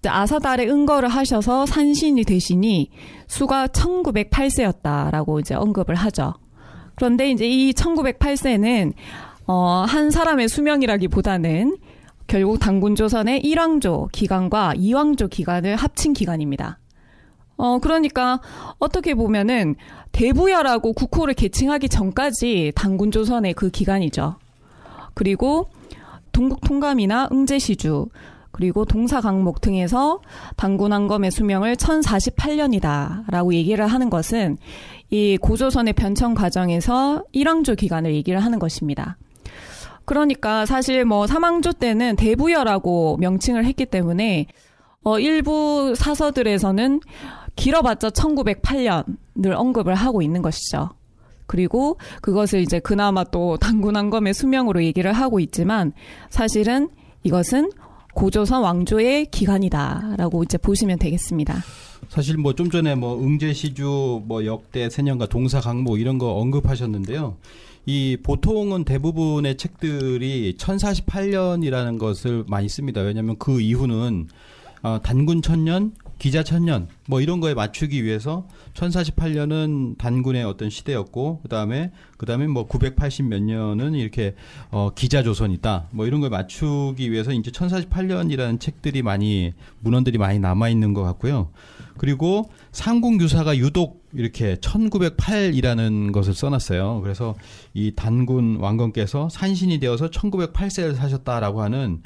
아사달에응거를 하셔서 산신이 되시니 수가 1908세였다라고 이제 언급을 하죠. 그런데 이제 이 1908세는 어, 한 사람의 수명이라기보다는 결국 당군 조선의 1왕조 기간과 2왕조 기간을 합친 기간입니다. 어, 그러니까 어떻게 보면은 대부야라고 국호를 개칭하기 전까지 당군 조선의 그 기간이죠. 그리고 동국 통감이나 응제시주 그리고 동사강목 등에서 당군왕검의 수명을 1048년이다라고 얘기를 하는 것은 이 고조선의 변천 과정에서 일왕조 기간을 얘기를 하는 것입니다. 그러니까 사실 뭐 사망조 때는 대부여라고 명칭을 했기 때문에 어, 일부 사서들에서는 길어봤자 1908년을 언급을 하고 있는 것이죠. 그리고 그것을 이제 그나마 또단군왕검의 수명으로 얘기를 하고 있지만 사실은 이것은 고조선 왕조의 기간이다라고 이제 보시면 되겠습니다. 사실 뭐 좀 전에 뭐 응제시주 뭐 역대 세년과 동사강모 이런 거 언급하셨는데요. 이 보통은 대부분의 책들이 1048년이라는 것을 많이 씁니다. 왜냐하면 그 이후는 어, 단군 천년, 기자 천년 뭐 이런 거에 맞추기 위해서 1048년은 단군의 어떤 시대였고 그다음에 그다음에 뭐 980 몇 년은 이렇게 어 기자 조선이다. 뭐 이런 걸 맞추기 위해서 이제 1048년이라는 책들이 많이 문헌들이 많이 남아 있는 것 같고요. 그리고 상공유사가 유독 이렇게 1908이라는 것을 써놨어요. 그래서 이 단군 왕건께서 산신이 되어서 1908세를 사셨다라고 하는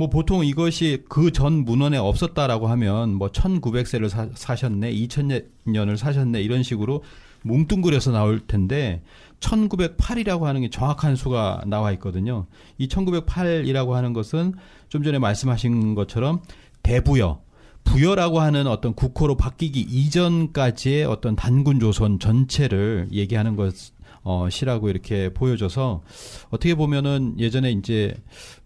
뭐 보통 이것이 그 전 문헌에 없었다라고 하면 뭐 1900세를 사, 사셨네, 2000년을 사셨네 이런 식으로 뭉뚱그려서 나올 텐데 1908이라고 하는 게 정확한 수가 나와 있거든요. 이 1908이라고 하는 것은 좀 전에 말씀하신 것처럼 대부여 부여라고 하는 어떤 국호로 바뀌기 이전까지의 어떤 단군 조선 전체를 얘기하는 것 어, 시라고 이렇게 보여져서 어떻게 보면은 예전에 이제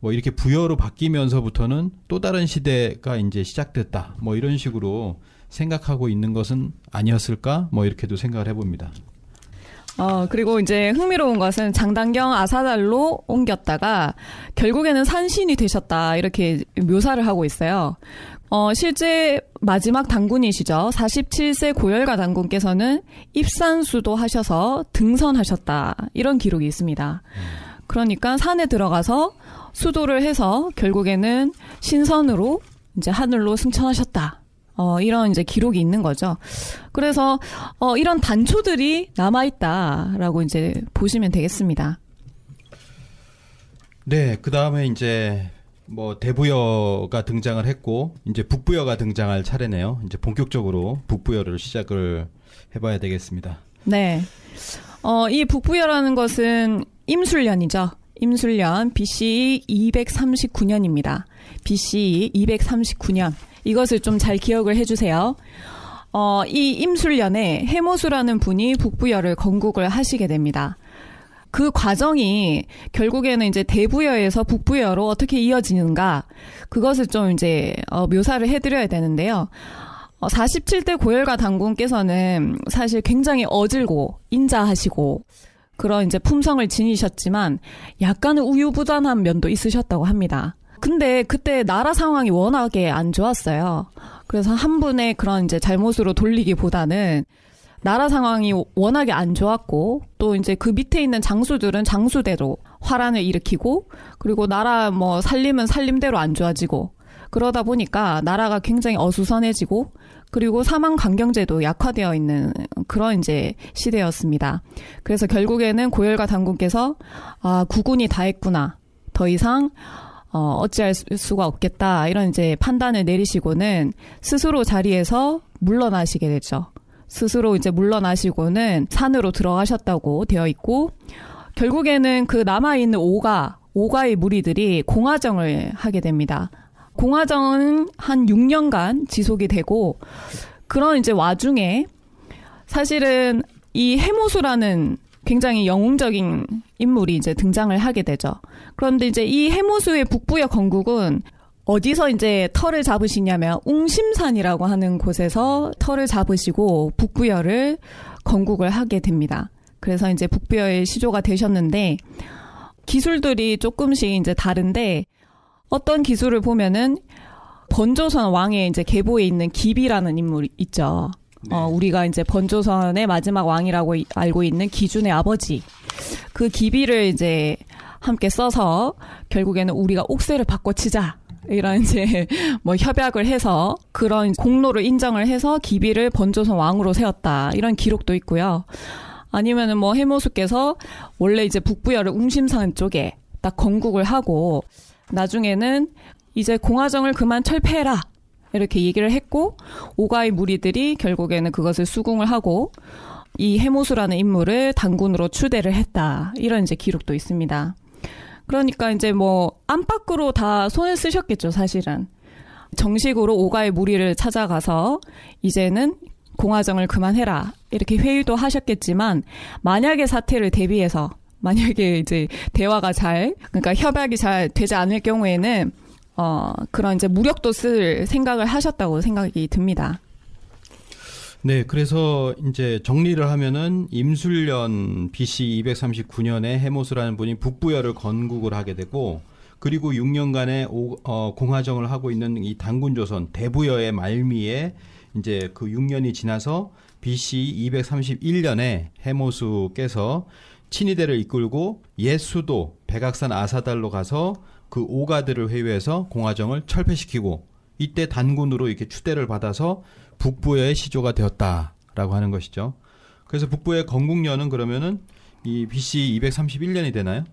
뭐 이렇게 부여로 바뀌면서부터는 또 다른 시대가 이제 시작됐다. 뭐 이런 식으로 생각하고 있는 것은 아니었을까? 뭐 이렇게도 생각을 해봅니다. 어, 그리고 이제 흥미로운 것은 장단경 아사달로 옮겼다가 결국에는 산신이 되셨다, 이렇게 묘사를 하고 있어요. 어, 실제 마지막 당군이시죠. 47세 고열가 당군께서는 입산수도 하셔서 등선하셨다. 이런 기록이 있습니다. 그러니까 산에 들어가서 수도를 해서 결국에는 신선으로 이제 하늘로 승천하셨다. 어, 이런 이제 기록이 있는 거죠. 그래서, 어, 이런 단초들이 남아있다라고 이제 보시면 되겠습니다. 네, 그 다음에 이제 뭐 대부여가 등장을 했고 이제 북부여가 등장할 차례네요. 이제 본격적으로 북부여를 시작을 해봐야 되겠습니다. 네. 어, 이 북부여라는 것은 임술년이죠. 임술년 BC 239년입니다. BC 239년 이것을 좀 잘 기억을 해주세요. 어, 이 임술년에 해모수라는 분이 북부여를 건국을 하시게 됩니다. 그 과정이 결국에는 이제 대부여에서 북부여로 어떻게 이어지는가 그것을 좀 이제 어, 묘사를 해드려야 되는데요. 어, 47대 고열가 당군께서는 사실 굉장히 어질고 인자하시고 그런 이제 품성을 지니셨지만 약간은 우유부단한 면도 있으셨다고 합니다. 근데 그때 나라 상황이 워낙에 안 좋았어요. 그래서 한 분의 그런 이제 잘못으로 돌리기보다는 나라 상황이 워낙에 안 좋았고 또 이제 그 밑에 있는 장수들은 장수대로 화란을 일으키고 그리고 나라 뭐 살림은 살림대로 안 좋아지고 그러다 보니까 나라가 굉장히 어수선해지고 그리고 사망 강경제도 약화되어 있는 그런 이제 시대였습니다. 그래서 결국에는 고열과 당군께서 아 구군이 다 했구나 더 이상 어, 어찌할 수가 없겠다 이런 이제 판단을 내리시고는 스스로 자리에서 물러나시게 되죠. 스스로 이제 물러나시고는 산으로 들어가셨다고 되어 있고 결국에는 그 남아 있는 오가 오가의 무리들이 공화정을 하게 됩니다. 공화정은 한 6년간 지속이 되고 그런 이제 와중에 사실은 이 해모수라는 굉장히 영웅적인 인물이 이제 등장을 하게 되죠. 그런데 이제 이 해모수의 북부의 건국은 어디서 이제 터를 잡으시냐면 웅심산이라고 하는 곳에서 터를 잡으시고 북부열을 건국을 하게 됩니다. 그래서 이제 북부열 시조가 되셨는데 기술들이 조금씩 이제 다른데 어떤 기술을 보면은 번조선 왕의 이제 계보에 있는 기비라는 인물이 있죠. 어, 네. 어, 우리가 이제 번조선의 마지막 왕이라고 이, 알고 있는 기준의 아버지. 그 기비를 이제 함께 써서 결국에는 우리가 옥새를 바꿔치자. 이런 이제 뭐 협약을 해서 그런 공로를 인정을 해서 기비를 번조선 왕으로 세웠다 이런 기록도 있고요. 아니면은 뭐 해모수께서 원래 이제 북부열을 웅심산 쪽에 딱 건국을 하고 나중에는 이제 공화정을 그만 철폐해라 이렇게 얘기를 했고 오가의 무리들이 결국에는 그것을 수긍을 하고 이 해모수라는 인물을 당군으로 추대를 했다 이런 이제 기록도 있습니다. 그러니까 이제 뭐 안팎으로 다 손을 쓰셨겠죠, 사실은. 정식으로 오가의 무리를 찾아가서 이제는 공화정을 그만해라. 이렇게 회의도 하셨겠지만 만약에 사태를 대비해서 만약에 이제 대화가 잘 그러니까 협약이 잘 되지 않을 경우에는 어 그런 이제 무력도 쓸 생각을 하셨다고 생각이 듭니다. 네, 그래서 이제 정리를 하면은 임술련 BC 239년에 해모수라는 분이 북부열을 건국을 하게 되고 그리고 6년간의 오, 어, 공화정을 하고 있는 이 단군조선 대부여의 말미에 이제 그 6년이 지나서 BC 231년에 해모수께서 친위대를 이끌고 예수도 백악산 아사달로 가서 그 오가들을 회유해서 공화정을 철폐시키고 이때 단군으로 이렇게 추대를 받아서 북부의 시조가 되었다라고 하는 것이죠. 그래서 북부의 건국년은 그러면은 이 BC 231년이 되나요?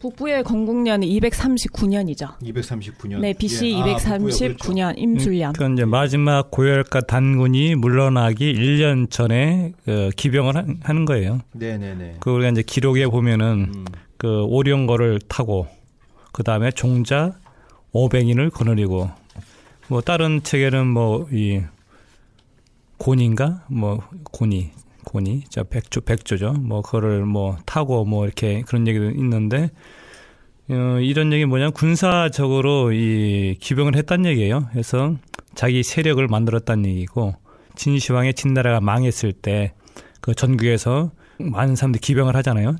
북부의 건국년은 239년이죠. 239년. 네, BC 예. 239년 아, 그렇죠. 임술년. 그러니까 이제 마지막 고열가 단군이 물러나기 1년 전에 그 기병을 한, 하는 거예요. 네, 네, 네. 그 우리가 이제 기록에 보면은 음. 그 오령거를 타고 그 다음에 종자 500인을 거느리고 뭐 다른 책에는 뭐이 곤인가 뭐 곤이 곤이 저 백조 백조죠. 뭐 그거를 뭐 타고 뭐 이렇게 그런 얘기도 있는데 어, 이런 얘기 뭐냐 군사적으로 이 기병을 했단 얘기예요. 그래서 자기 세력을 만들었다는 얘기고 진시황의 진나라가 망했을 때 그 전국에서 많은 사람들이 기병을 하잖아요.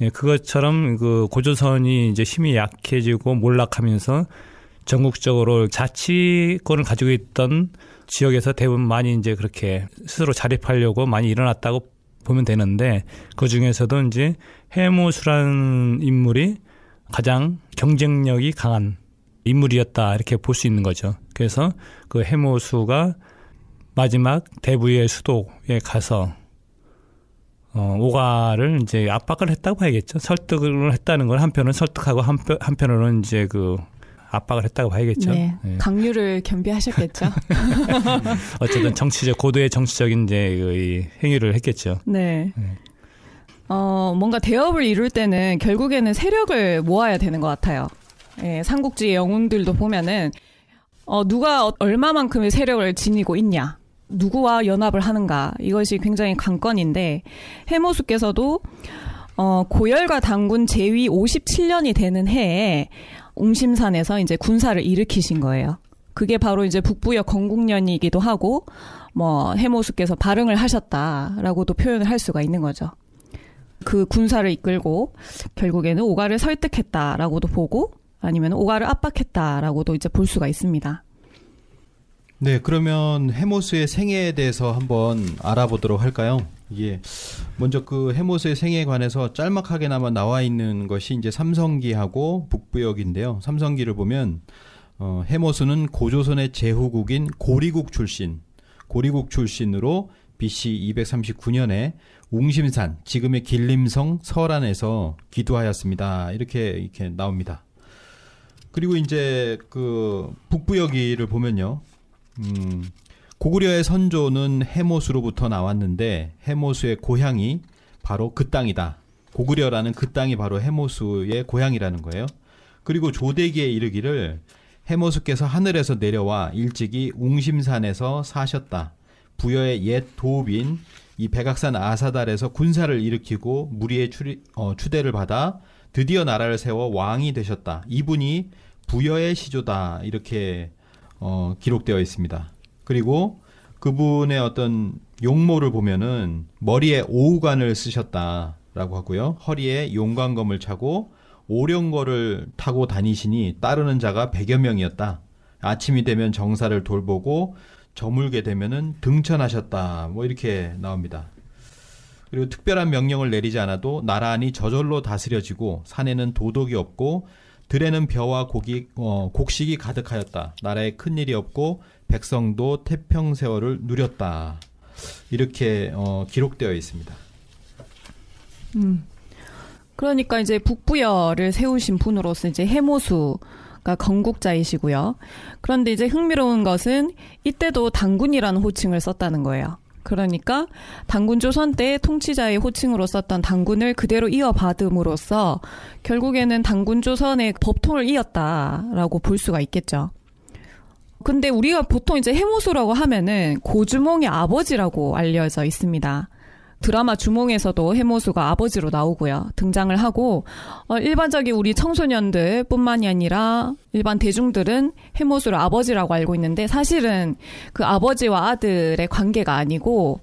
예, 그것처럼 그 고조선이 이제 힘이 약해지고 몰락하면서 전국적으로 자치권을 가지고 있던 지역에서 대부분 많이 이제 그렇게 스스로 자립하려고 많이 일어났다고 보면 되는데 그 중에서도 이제 해무수라는 인물이 가장 경쟁력이 강한 인물이었다 이렇게 볼 수 있는 거죠. 그래서 그 해모수가 마지막 대부의 수도에 가서 어, 오가를 이제 압박을 했다고 봐야겠죠. 설득을 했다는 걸 한편은 설득하고 한편, 한편으로는 이제 그 압박을 했다고 봐야겠죠. 네. 네. 강류를 겸비하셨겠죠. 어쨌든 정치적 고도의 정치적인 이제 그 행위를 했겠죠. 네. 네. 어, 뭔가 대업을 이룰 때는 결국에는 세력을 모아야 되는 것 같아요. 예, 삼국지의 영웅들도 보면은 어, 누가 어, 얼마만큼의 세력을 지니고 있냐, 누구와 연합을 하는가 이것이 굉장히 관건인데 해모수께서도 어, 고열과 당군 제위 57년이 되는 해에 옹심산에서 이제 군사를 일으키신 거예요. 그게 바로 이제 북부역 건국년이기도 하고 뭐 해모수께서 발흥을 하셨다라고도 표현을 할 수가 있는 거죠. 그 군사를 이끌고 결국에는 오가를 설득했다라고도 보고 아니면 오가를 압박했다라고도 이제 볼 수가 있습니다. 네, 그러면 해모수의 생애에 대해서 한번 알아보도록 할까요? 예. 먼저 그 해모스의 생애에 관해서 짤막하게나마 나와 있는 것이 이제 삼성기하고 북부역인데요. 삼성기를 보면 어, 해모스는 고조선의 제후국인 고리국 출신, 고리국 출신으로 BC 239년에 웅심산, 지금의 길림성 설안에서 기도하였습니다. 이렇게 이렇게 나옵니다. 그리고 이제 그 북부역이를 보면요. 음, 고구려의 선조는 해모수로부터 나왔는데 해모수의 고향이 바로 그 땅이다. 고구려라는 그 땅이 바로 해모수의 고향이라는 거예요. 그리고 조대기에 이르기를 해모수께서 하늘에서 내려와 일찍이 웅심산에서 사셨다. 부여의 옛 도읍인 이 백악산 아사달에서 군사를 일으키고 무리의 추리, 어, 추대를 받아 드디어 나라를 세워 왕이 되셨다. 이분이 부여의 시조다. 이렇게 어, 기록되어 있습니다. 그리고 그분의 어떤 용모를 보면은 머리에 오우관을 쓰셨다라고 하고요. 허리에 용관검을 차고 오령거를 타고 다니시니 따르는 자가 백여 명이었다. 아침이 되면 정사를 돌보고 저물게 되면은 등천하셨다. 뭐 이렇게 나옵니다. 그리고 특별한 명령을 내리지 않아도 나라 안이 저절로 다스려지고 산에는 도덕이 없고 들에는 벼와 고기, 어, 곡식이 가득하였다. 나라에 큰 일이 없고 백성도 태평 세월을 누렸다. 이렇게 어, 기록되어 있습니다. 음. 그러니까 이제 북부여를 세우신 분으로서 이제 해모수 가 건국자이시고요. 그런데 이제 흥미로운 것은 이때도 당군이라는 호칭을 썼다는 거예요. 그러니까 당군 조선 때 통치자의 호칭으로 썼던 당군을 그대로 이어받음으로써 결국에는 당군 조선의 법통을 이었다라고 볼 수가 있겠죠. 근데 우리가 보통 이제 해모수라고 하면은 고주몽의 아버지라고 알려져 있습니다. 드라마 주몽에서도 해모수가 아버지로 나오고요. 등장을 하고 어, 일반적인 우리 청소년들뿐만이 아니라 일반 대중들은 해모수를 아버지라고 알고 있는데 사실은 그 아버지와 아들의 관계가 아니고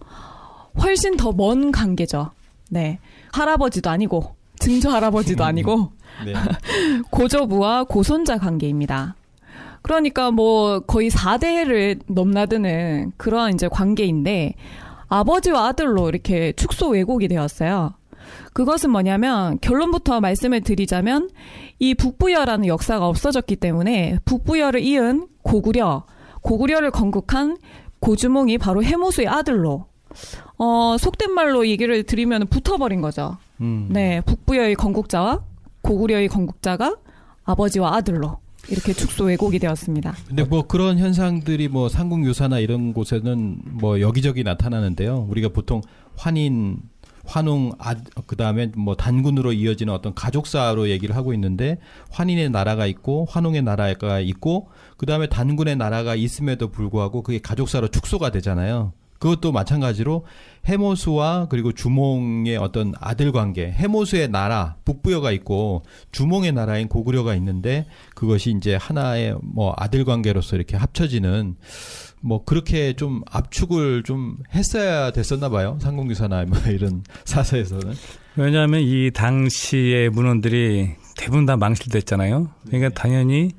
훨씬 더 먼 관계죠. 네. 할아버지도 아니고 증조 할아버지도 아니고 네. 고조부와 고손자 관계입니다. 그러니까 뭐 거의 4대를 넘나드는 그러한 이제 관계인데 아버지와 아들로 이렇게 축소 왜곡이 되었어요. 그것은 뭐냐면 결론부터 말씀을 드리자면 이 북부여라는 역사가 없어졌기 때문에 북부여를 이은 고구려, 고구려를 건국한 고주몽이 바로 해모수의 아들로 어, 속된 말로 얘기를 드리면 붙어버린 거죠. 음. 네, 북부여의 건국자와 고구려의 건국자가 아버지와 아들로 이렇게 축소 왜곡이 되었습니다. 근데 뭐 그런 현상들이 뭐 상국 유사나 이런 곳에는 뭐 여기저기 나타나는데요. 우리가 보통 환인 환웅 아, 그다음에 뭐 단군으로 이어지는 어떤 가족사로 얘기를 하고 있는데 환인의 나라가 있고 환웅의 나라가 있고 그다음에 단군의 나라가 있음에도 불구하고 그게 가족사로 축소가 되잖아요. 그것도 마찬가지로 해모수와 그리고 주몽의 어떤 아들 관계, 해모수의 나라 북부여가 있고 주몽의 나라인 고구려가 있는데 그것이 이제 하나의 뭐 아들 관계로서 이렇게 합쳐지는 뭐 그렇게 좀 압축을 좀 했어야 됐었나 봐요. 상공기사나뭐 이런 사서에서는. 왜냐하면 이 당시의 문헌들이 대부분 다 망실됐잖아요. 그러니까 네. 당연히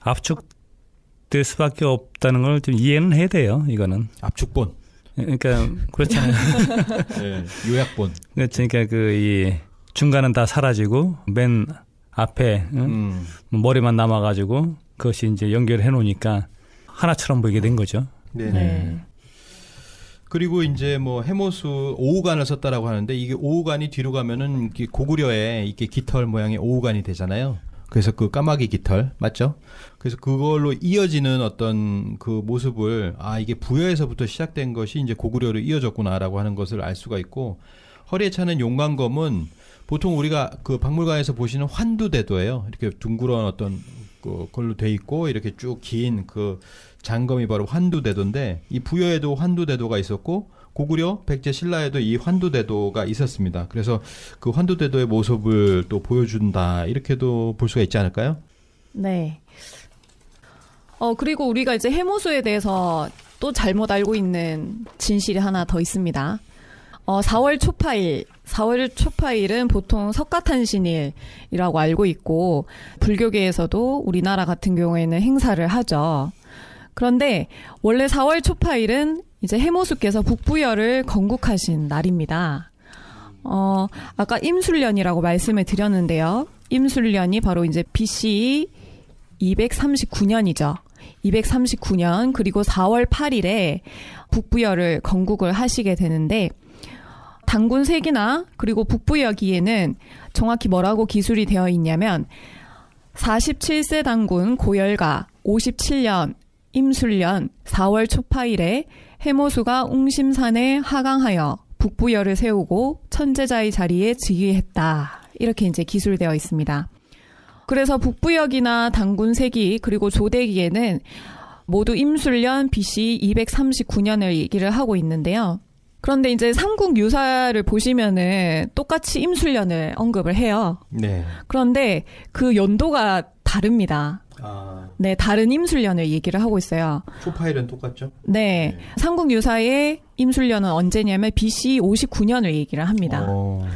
압축될 수밖에 없다는 걸 좀 이해는 해야 돼요. 이거는. 압축본. 그러니까 그렇잖아요. 네, 요약본. 네, 그러니까그 이 중간은 다 사라지고 맨 앞에 응? 음. 머리만 남아가지고 그것이 이제 연결해 놓으니까 하나처럼 보이게 된 거죠. 네. 네. 그리고 이제 뭐 해모수 오우간을 썼다라고 하는데 이게 오우간이 뒤로 가면은 고구려의 이게 렇 깃털 모양의 오우간이 되잖아요. 그래서 그 까마귀 깃털 맞죠? 그래서 그걸로 이어지는 어떤 그 모습을 아 이게 부여에서부터 시작된 것이 이제 고구려로 이어졌구나라고 하는 것을 알 수가 있고 허리에 차는 용광검은 보통 우리가 그 박물관에서 보시는 환두대도예요. 이렇게 둥그런 어떤 그 걸로 돼 있고 이렇게 쭉 긴 그 장검이 바로 환두대도인데 이 부여에도 환두대도가 있었고 고구려 백제 신라에도 이환도대도가 있었습니다. 그래서 그환도대도의 모습을 또 보여준다 이렇게도 볼 수가 있지 않을까요? 네. 어 그리고 우리가 이제 해모수에 대해서 또 잘못 알고 있는 진실이 하나 더 있습니다. 어 4월 초파일 4월 초파일은 보통 석가탄신일이라고 알고 있고 불교계에서도 우리나라 같은 경우에는 행사를 하죠. 그런데 원래 4월 초파일은 이제 해모수께서 북부열을 건국하신 날입니다. 어, 아까 임술년이라고 말씀을 드렸는데요. 임술년이 바로 이제 BC 239년이죠. 239년 그리고 4월 8일에 북부열을 건국을 하시게 되는데 당군 색이나 그리고 북부여기에는 정확히 뭐라고 기술이 되어 있냐면 47세 당군 고열가 57년 임술년 4월 초파일에 해모수가 웅심산에 하강하여 북부열을 세우고 천재자의 자리에 즉위했다. 이렇게 이제 기술되어 있습니다. 그래서 북부역이나 당군 세기 그리고 조대기에는 모두 임술년 BC 239년을 얘기를 하고 있는데요. 그런데 이제 삼국 유사를 보시면은 똑같이 임술년을 언급을 해요. 네. 그런데 그 연도가 다릅니다. 아. 네, 다른 임술련을 얘기를 하고 있어요. 초파일은 똑같죠? 네. 네. 삼국 유사의 임술련은 언제냐면 BC 59년을 얘기를 합니다. 오. 어.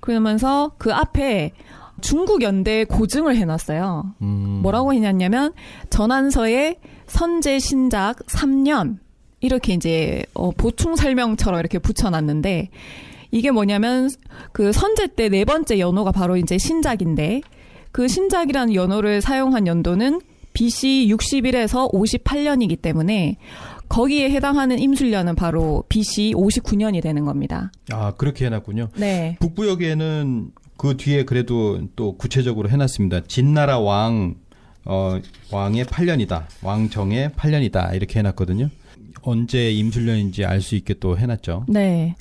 그러면서 그 앞에 중국 연대에 고증을 해놨어요. 음. 뭐라고 해놨냐면 전한서에 선제 신작 3년 이렇게 이제 어, 보충 설명처럼 이렇게 붙여놨는데 이게 뭐냐면 그 선제 때 네 번째 연호가 바로 이제 신작인데 그 신작이라는 연호를 사용한 연도는 BC 6일에서 58년이기 때문에 거기에 해당하는 임술년은 바로 BC 59년이 되는 겁니다. 아, 그렇게 해놨군요. 네. 북부역에는 그 뒤에 그래도 또 구체적으로 해놨습니다. 진나라 왕, 어, 왕의 8년이다. 왕정의 8년이다. 이렇게 해놨거든요. 언제 임술년인지 알 수 있게 또 해놨죠. 네.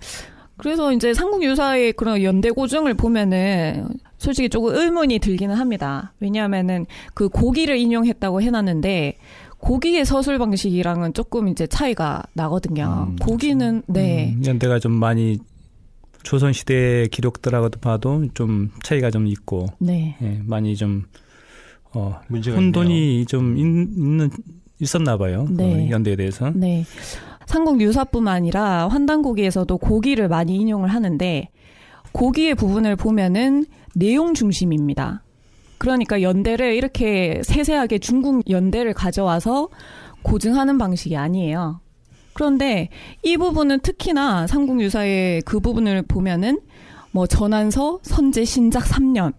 그래서 이제 삼국 유사의 그런 연대 고증을 보면은 솔직히 조금 의문이 들기는 합니다. 왜냐하면은 그 고기를 인용했다고 해놨는데 고기의 서술 방식이랑은 조금 이제 차이가 나거든요. 음, 그렇죠. 고기는 네 음, 연대가 좀 많이 조선 시대 기록들하고도 봐도 좀 차이가 좀 있고 네. 예, 많이 좀 어, 혼돈이 있네요. 좀 있, 는 있었나 봐요. 네. 그 연대에 대해서. 네. 삼국 유사뿐만 아니라 환단고기에서도 고기를 많이 인용을 하는데 고기의 부분을 보면은 내용 중심입니다. 그러니까 연대를 이렇게 세세하게 중국 연대를 가져와서 고증하는 방식이 아니에요. 그런데 이 부분은 특히나 삼국 유사의 그 부분을 보면은 뭐 전한서 선제 신작 3년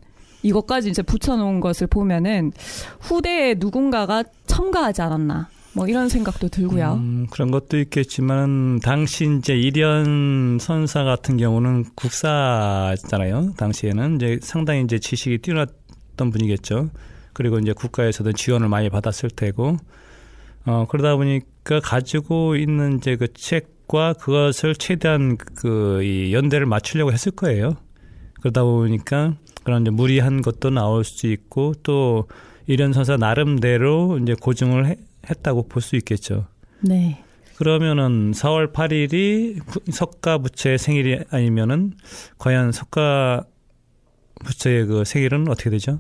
이것까지 이제 붙여놓은 것을 보면은 후대에 누군가가 첨가하지 않았나 뭐 이런 생각도 들고요. 음, 그런 것도 있겠지만 당시 이제 이련 선사 같은 경우는 국사잖아요. 당시에는 이제 상당히 이제 지식이 뛰어났던 분이겠죠. 그리고 이제 국가에서도 지원을 많이 받았을 테고 어 그러다 보니까 가지고 있는 이제 그 책과 그것을 최대한 그이 연대를 맞추려고 했을 거예요. 그러다 보니까 그런 이제 무리한 것도 나올 수 있고 또 이런 선사 나름대로 이제 고증을 해, 했다고 볼 수 있겠죠. 네. 그러면은 4월 8일이 석가 부처의 생일이 아니면은 과연 석가 부처의 그 생일은 어떻게 되죠?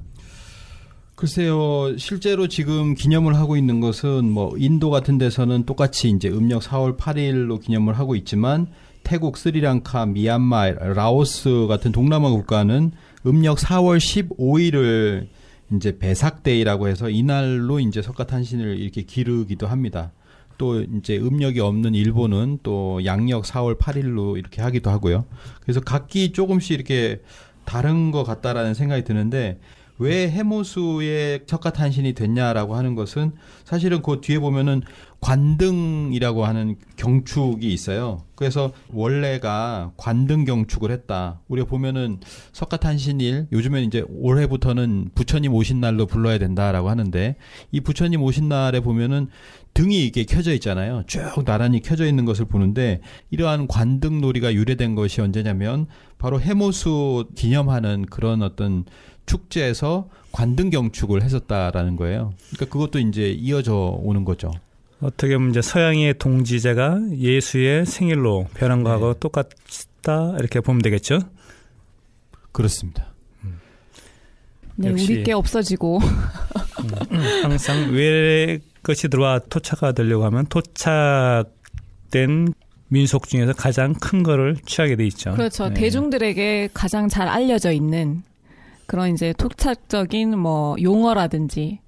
글쎄요, 실제로 지금 기념을 하고 있는 것은 뭐 인도 같은 데서는 똑같이 이제 음력 4월 8일로 기념을 하고 있지만 태국, 스리랑카, 미얀마, 라오스 같은 동남아 국가는 음력 4월 15일을 이제 배삭데이라고 해서 이날로 이제 석가탄신을 이렇게 기르기도 합니다. 또 이제 음력이 없는 일본은 또 양력 4월 8일로 이렇게 하기도 하고요. 그래서 각기 조금씩 이렇게 다른 것 같다라는 생각이 드는데 왜 해모수의 석가탄신이 됐냐라고 하는 것은 사실은 그 뒤에 보면은 관등이라고 하는 경축이 있어요. 그래서 원래가 관등 경축을 했다. 우리가 보면은 석가탄신일 요즘엔 이제 올해부터는 부처님 오신 날로 불러야 된다라고 하는데 이 부처님 오신 날에 보면은 등이 이게 렇 켜져 있잖아요. 쭉 나란히 켜져 있는 것을 보는데 이러한 관등놀이가 유래된 것이 언제냐면 바로 해모수 기념하는 그런 어떤 축제에서 관등 경축을 했었다라는 거예요. 그러니까 그것도 이제 이어져 오는 거죠. 어떻게 보면 이제 서양의 동지제가 예수의 생일로 변한 네. 거하고 네. 똑같다 이렇게 보면 되겠죠. 그렇습니다. 네, 음. 네, 우리 께 없어지고 항상 외래 것이 들어와 토착화 되려고 하면 토착된 민속 중에서 가장 큰 거를 취하게 돼 있죠. 그렇죠. 네. 대중들에게 가장 잘 알려져 있는 그런 이제 독착적인뭐 용어라든지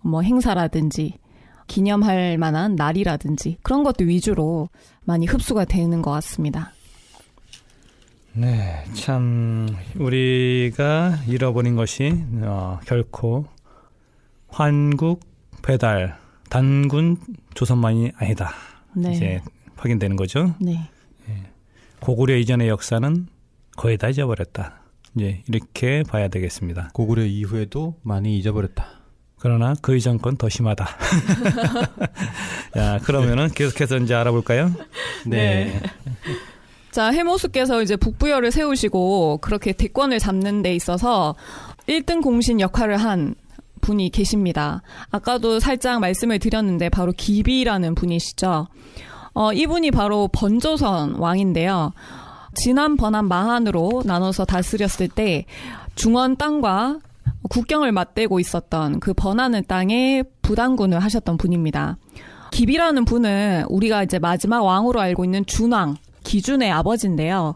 뭐 행사라든지 기념할 만한 날이라든지 그런 것도 위주로 많이 흡수가 되는 것 같습니다. 네, 참 우리가 잃어버린 것이 어, 결코 환국 배달 단군 조선만이 아니다. 네. 이제 확인되는 거죠. 네. 예. 고구려 이전의 역사는 거의 다 잊어버렸다. 예, 이렇게 봐야 되겠습니다. 고구려 이후에도 많이 잊어버렸다. 그러나 그 이전 건더 심하다. 자, 그러면은 계속해서 이제 알아볼까요? 네. 네. 자, 해모수께서 이제 북부열을 세우시고 그렇게 대권을 잡는 데 있어서 1등 공신 역할을 한 분이 계십니다. 아까도 살짝 말씀을 드렸는데 바로 기비라는 분이시죠. 어, 이분이 바로 번조선 왕인데요. 지난 번안 마한으로 나눠서 다스렸을 때 중원 땅과 국경을 맞대고 있었던 그 번안의 땅에 부당군을 하셨던 분입니다. 기비라는 분은 우리가 이제 마지막 왕으로 알고 있는 준왕, 기준의 아버지인데요.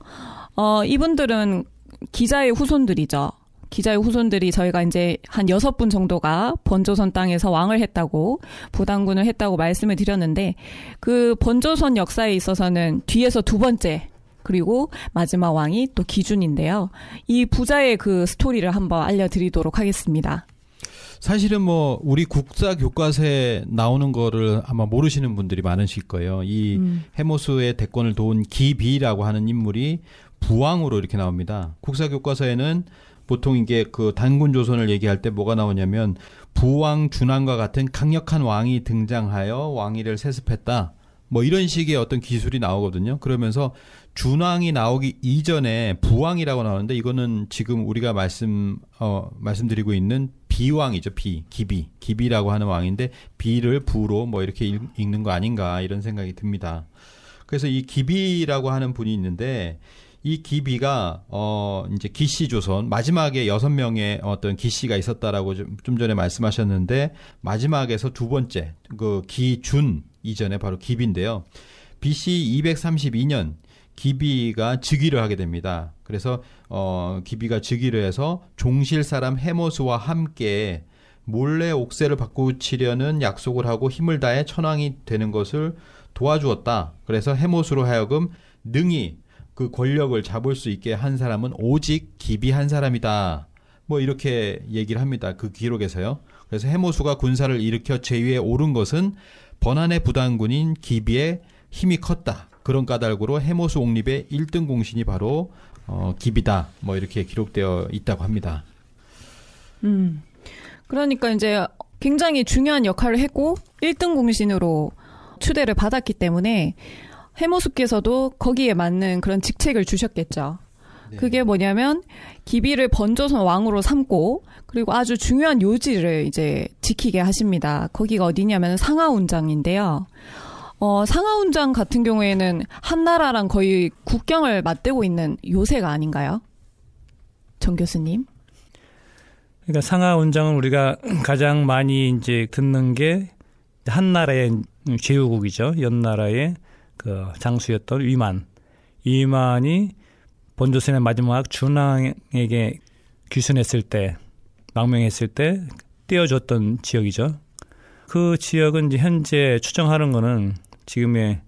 어, 이분들은 기자의 후손들이죠. 기자의 후손들이 저희가 이제 한 여섯 분 정도가 번조선 땅에서 왕을 했다고 부당군을 했다고 말씀을 드렸는데 그 번조선 역사에 있어서는 뒤에서 두 번째 그리고 마지막 왕이 또 기준인데요. 이 부자의 그 스토리를 한번 알려드리도록 하겠습니다. 사실은 뭐 우리 국사 교과서에 나오는 거를 아마 모르시는 분들이 많으실 거예요. 이 음. 해모수의 대권을 도운 기비라고 하는 인물이 부왕으로 이렇게 나옵니다. 국사 교과서에는 보통 이게 그 단군 조선을 얘기할 때 뭐가 나오냐면 부왕 준왕과 같은 강력한 왕이 등장하여 왕위를 세습했다. 뭐 이런 식의 어떤 기술이 나오거든요. 그러면서 준왕이 나오기 이전에 부왕이라고 나오는데 이거는 지금 우리가 말씀 어 말씀드리고 있는 비왕이죠. 비 기비 기비라고 하는 왕인데 비를 부로 뭐 이렇게 읽, 읽는 거 아닌가 이런 생각이 듭니다. 그래서 이 기비라고 하는 분이 있는데 이 기비가 어 이제 기씨 조선 마지막에 여섯 명의 어떤 기씨가 있었다라고 좀, 좀 전에 말씀하셨는데 마지막에서 두 번째 그 기준 이전에 바로 기비인데요. BC 232년 기비가 즉위를 하게 됩니다. 그래서 어 기비가 즉위를 해서 종실 사람 해모스와 함께 몰래 옥새를 바꾸치려는 약속을 하고 힘을 다해 천황이 되는 것을 도와주었다. 그래서 해모스로 하여금 능히 그 권력을 잡을 수 있게 한 사람은 오직 기비 한 사람이다. 뭐 이렇게 얘기를 합니다. 그 기록에서요. 그래서 해모수가 군사를 일으켜 제위에 오른 것은 번안의 부당군인 기비의 힘이 컸다. 그런 까닭으로 해모수 옹립의 1등 공신이 바로 어, 기비다. 뭐 이렇게 기록되어 있다고 합니다. 음. 그러니까 이제 굉장히 중요한 역할을 했고 1등 공신으로 추대를 받았기 때문에 해모수께서도 거기에 맞는 그런 직책을 주셨겠죠. 네. 그게 뭐냐면 기비를 번조선 왕으로 삼고 그리고 아주 중요한 요지를 이제 지키게 하십니다. 거기가 어디냐면 상하운장인데요. 어, 상하운장 같은 경우에는 한 나라랑 거의 국경을 맞대고 있는 요새가 아닌가요? 정 교수님. 그러니까 상하운장은 우리가 가장 많이 이제 듣는 게한 나라의 제후국이죠. 연 나라의 그 장수였던 위만. 위만이 본조선의 마지막 준왕에게 귀순했을 때 망명했을 때 떼어줬던 지역이죠. 그 지역은 이제 현재 추정하는 거는 지금의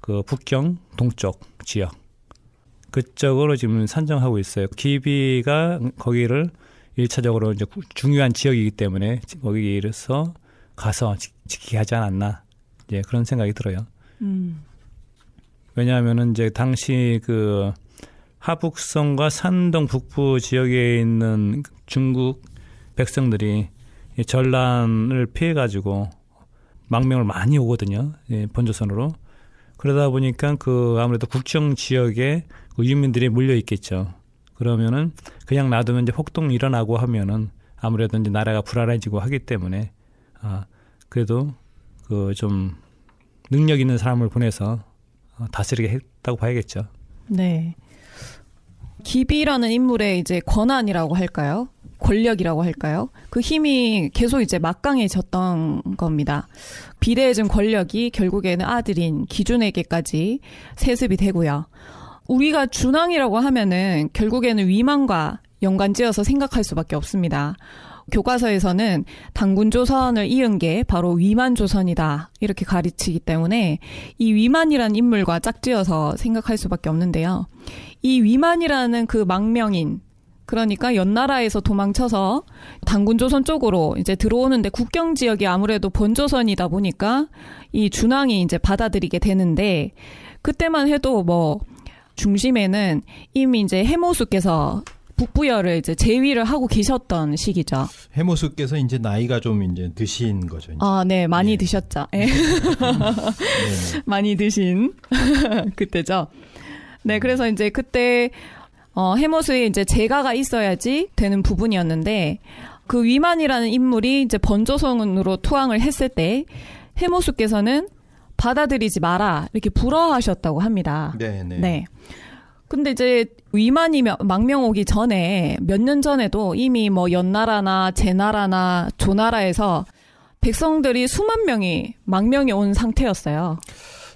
그 북경 동쪽 지역 그쪽으로 지금 산정하고 있어요. 기비가 거기를 일차적으로 이제 중요한 지역이기 때문에 거기에서 가서 지키게 하지 않았나 이제 그런 생각이 들어요. 음. 왜냐하면은 이제 당시 그 하북성과 산동 북부 지역에 있는 중국 백성들이 전란을 피해 가지고 망명을 많이 오거든요. 예, 본조선으로. 그러다 보니까 그 아무래도 국정 지역에 그 유민들이 몰려 있겠죠. 그러면은 그냥 놔두면 이제 폭동 일어나고 하면은 아무래도 이제 나라가 불안해지고 하기 때문에 아 그래도 그 좀 능력 있는 사람을 보내서 어, 다스리게 했다고 봐야겠죠. 네. 기비라는 인물의 이제 권한이라고 할까요? 권력이라고 할까요? 그 힘이 계속 이제 막강해졌던 겁니다. 비대해진 권력이 결국에는 아들인 기준에게까지 세습이 되고요. 우리가 준항이라고 하면은 결국에는 위망과 연관지어서 생각할 수밖에 없습니다. 교과서에서는 당군 조선을 이은 게 바로 위만 조선이다 이렇게 가르치기 때문에 이 위만이란 인물과 짝지어서 생각할 수밖에 없는데요. 이 위만이라는 그 망명인 그러니까 연나라에서 도망쳐서 당군 조선 쪽으로 이제 들어오는데 국경 지역이 아무래도 본조선이다 보니까 이 준왕이 이제 받아들이게 되는데 그때만 해도 뭐 중심에는 이미 이제 해모수께서 북부열을 이제 제위를 하고 계셨던 시기죠. 해모수께서 이제 나이가 좀 이제 드신 거죠. 이제. 아, 네, 많이 예. 드셨죠. 예. 예. 네. 많이 드신 그때죠. 네, 그래서 이제 그때 어, 해머스에 이제 제가가 있어야지 되는 부분이었는데 그 위만이라는 인물이 이제 번조성으로 투항을 했을 때 해모수께서는 받아들이지 마라 이렇게 불어하셨다고 합니다. 네, 네. 네. 근데 이제 위만이 망명 오기 전에 몇 년 전에도 이미 뭐 연나라나 제나라나 조나라에서 백성들이 수만 명이 망명에 온 상태였어요.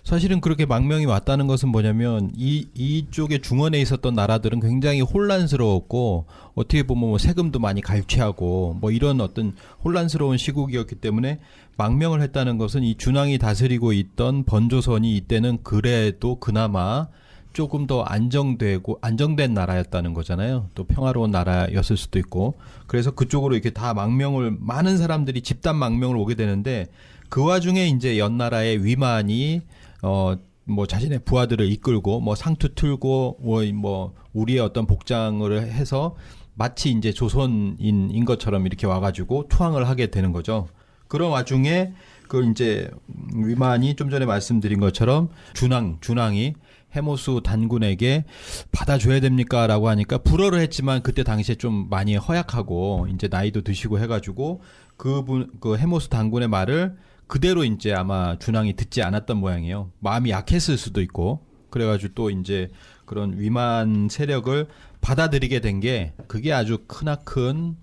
사실은 그렇게 망명이 왔다는 것은 뭐냐면 이이쪽에 중원에 있었던 나라들은 굉장히 혼란스러웠고 어떻게 보면 뭐 세금도 많이 갈취하고 뭐 이런 어떤 혼란스러운 시국이었기 때문에 망명을 했다는 것은 이 준왕이 다스리고 있던 번조선이 이때는 그래도 그나마 조금 더 안정되고 안정된 나라였다는 거잖아요. 또 평화로운 나라였을 수도 있고. 그래서 그쪽으로 이렇게 다 망명을 많은 사람들이 집단 망명을 오게 되는데 그 와중에 이제 연나라의 위만이 어, 뭐 자신의 부하들을 이끌고 뭐 상투 틀고 뭐, 뭐 우리의 어떤 복장을 해서 마치 이제 조선인인 것처럼 이렇게 와가지고 투항을 하게 되는 거죠. 그런 와중에 그 이제 위만이 좀 전에 말씀드린 것처럼 준왕 준왕이 해모수 단군에게 받아줘야 됩니까라고 하니까 불어를 했지만 그때 당시에 좀 많이 허약하고 이제 나이도 드시고 해가지고 그분 그 해모수 단군의 말을 그대로 이제 아마 준왕이 듣지 않았던 모양이에요. 마음이 약했을 수도 있고 그래가지고 또 이제 그런 위만 세력을 받아들이게 된 게 그게 아주 크나큰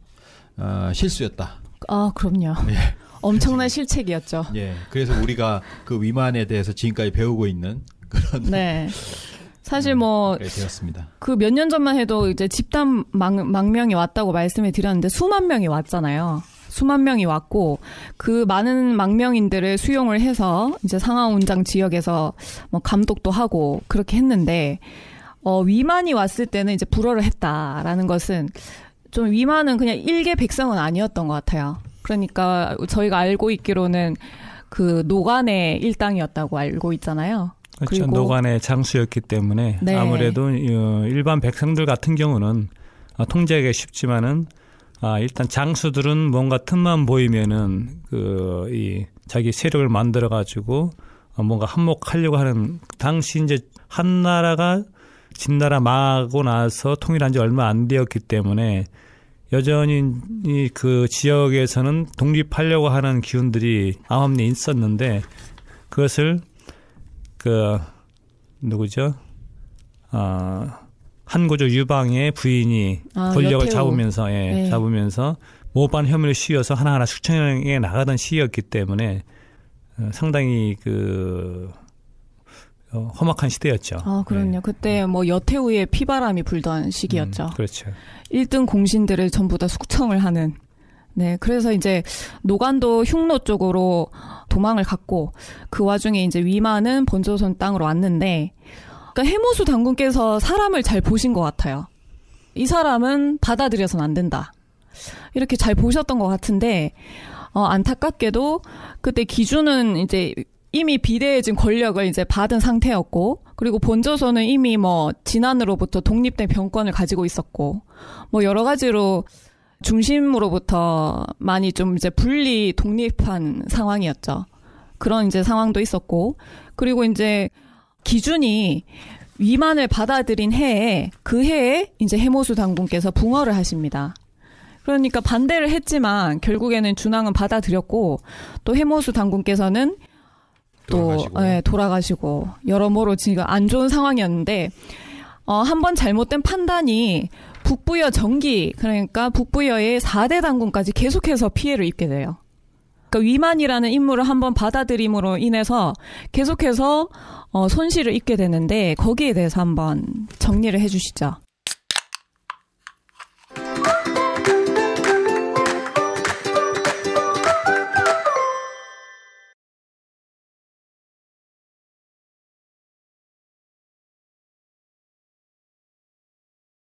어, 실수였다. 아 그럼요. 예. 엄청난 실책이었죠. 예. 그래서 우리가 그 위만에 대해서 지금까지 배우고 있는 그런. 네. 사실 뭐그 몇년 음, 예, 전만 해도 이제 집단 망, 망명이 왔다고 말씀을 드렸는데 수만 명이 왔잖아요. 수만 명이 왔고 그 많은 망명인들을 수용을 해서 이제 상하운장 지역에서 뭐 감독도 하고 그렇게 했는데 어 위만이 왔을 때는 이제 불어를 했다라는 것은 좀 위만은 그냥 일개 백성은 아니었던 것 같아요. 그러니까 저희가 알고 있기로는 그노관의 일당이었다고 알고 있잖아요. 그렇죠. 그리고 노관의 장수였기 때문에 네. 아무래도 어, 일반 백성들 같은 경우는 아, 통제하기 쉽지만은 아, 일단 장수들은 뭔가 틈만 보이면은 그 이 자기 세력을 만들어 가지고 뭔가 한몫하려고 하는 당시 이제 한 나라가 진나라 망하고 나서 통일한 지 얼마 안 되었기 때문에 여전히 이그 지역에서는 독립하려고 하는 기운들이 암암리 있었는데 그것을 그 누구죠? 아 한고조 유방의 부인이 아, 권력을 여태우. 잡으면서 예, 네. 잡으면서 모반 혐의를 씌워서 하나하나 숙청에 나가던 시기였기 때문에 어, 상당히 그 어, 험악한 시대였죠. 아, 그럼요. 네. 예. 그때 음. 뭐 여태우의 피바람이 불던 시기였죠. 음, 그렇죠. 1등 공신들을 전부 다 숙청을 하는. 네, 그래서 이제 노간도 흉노 쪽으로 도망을 갔고 그 와중에 이제 위만은 본조선 땅으로 왔는데 그러니까 해모수 당군께서 사람을 잘 보신 것 같아요. 이 사람은 받아들여서는 안 된다. 이렇게 잘 보셨던 것 같은데 어, 안타깝게도 그때 기준은 이제 이미 비대에 지금 권력을 이제 받은 상태였고 그리고 본조선은 이미 뭐 진안으로부터 독립된 병권을 가지고 있었고 뭐 여러 가지로 중심으로부터 많이 좀 이제 분리 독립한 상황이었죠. 그런 이제 상황도 있었고 그리고 이제 기준이 위만을 받아들인 해에 그 해에 이제 해모수 당군께서 붕어를 하십니다. 그러니까 반대를 했지만 결국에는 준왕은 받아들였고 또 해모수 당군께서는 또 돌아가시고. 예, 돌아가시고 여러모로 지금 안 좋은 상황이었는데 어, 한번 잘못된 판단이 북부여 정기 그러니까 북부여의 4대 당군까지 계속해서 피해를 입게 돼요. 그러니까 위만이라는 임무를 한번 받아들임으로 인해서 계속해서 어, 손실을 입게 되는데 거기에 대해서 한번 정리를 해주시죠.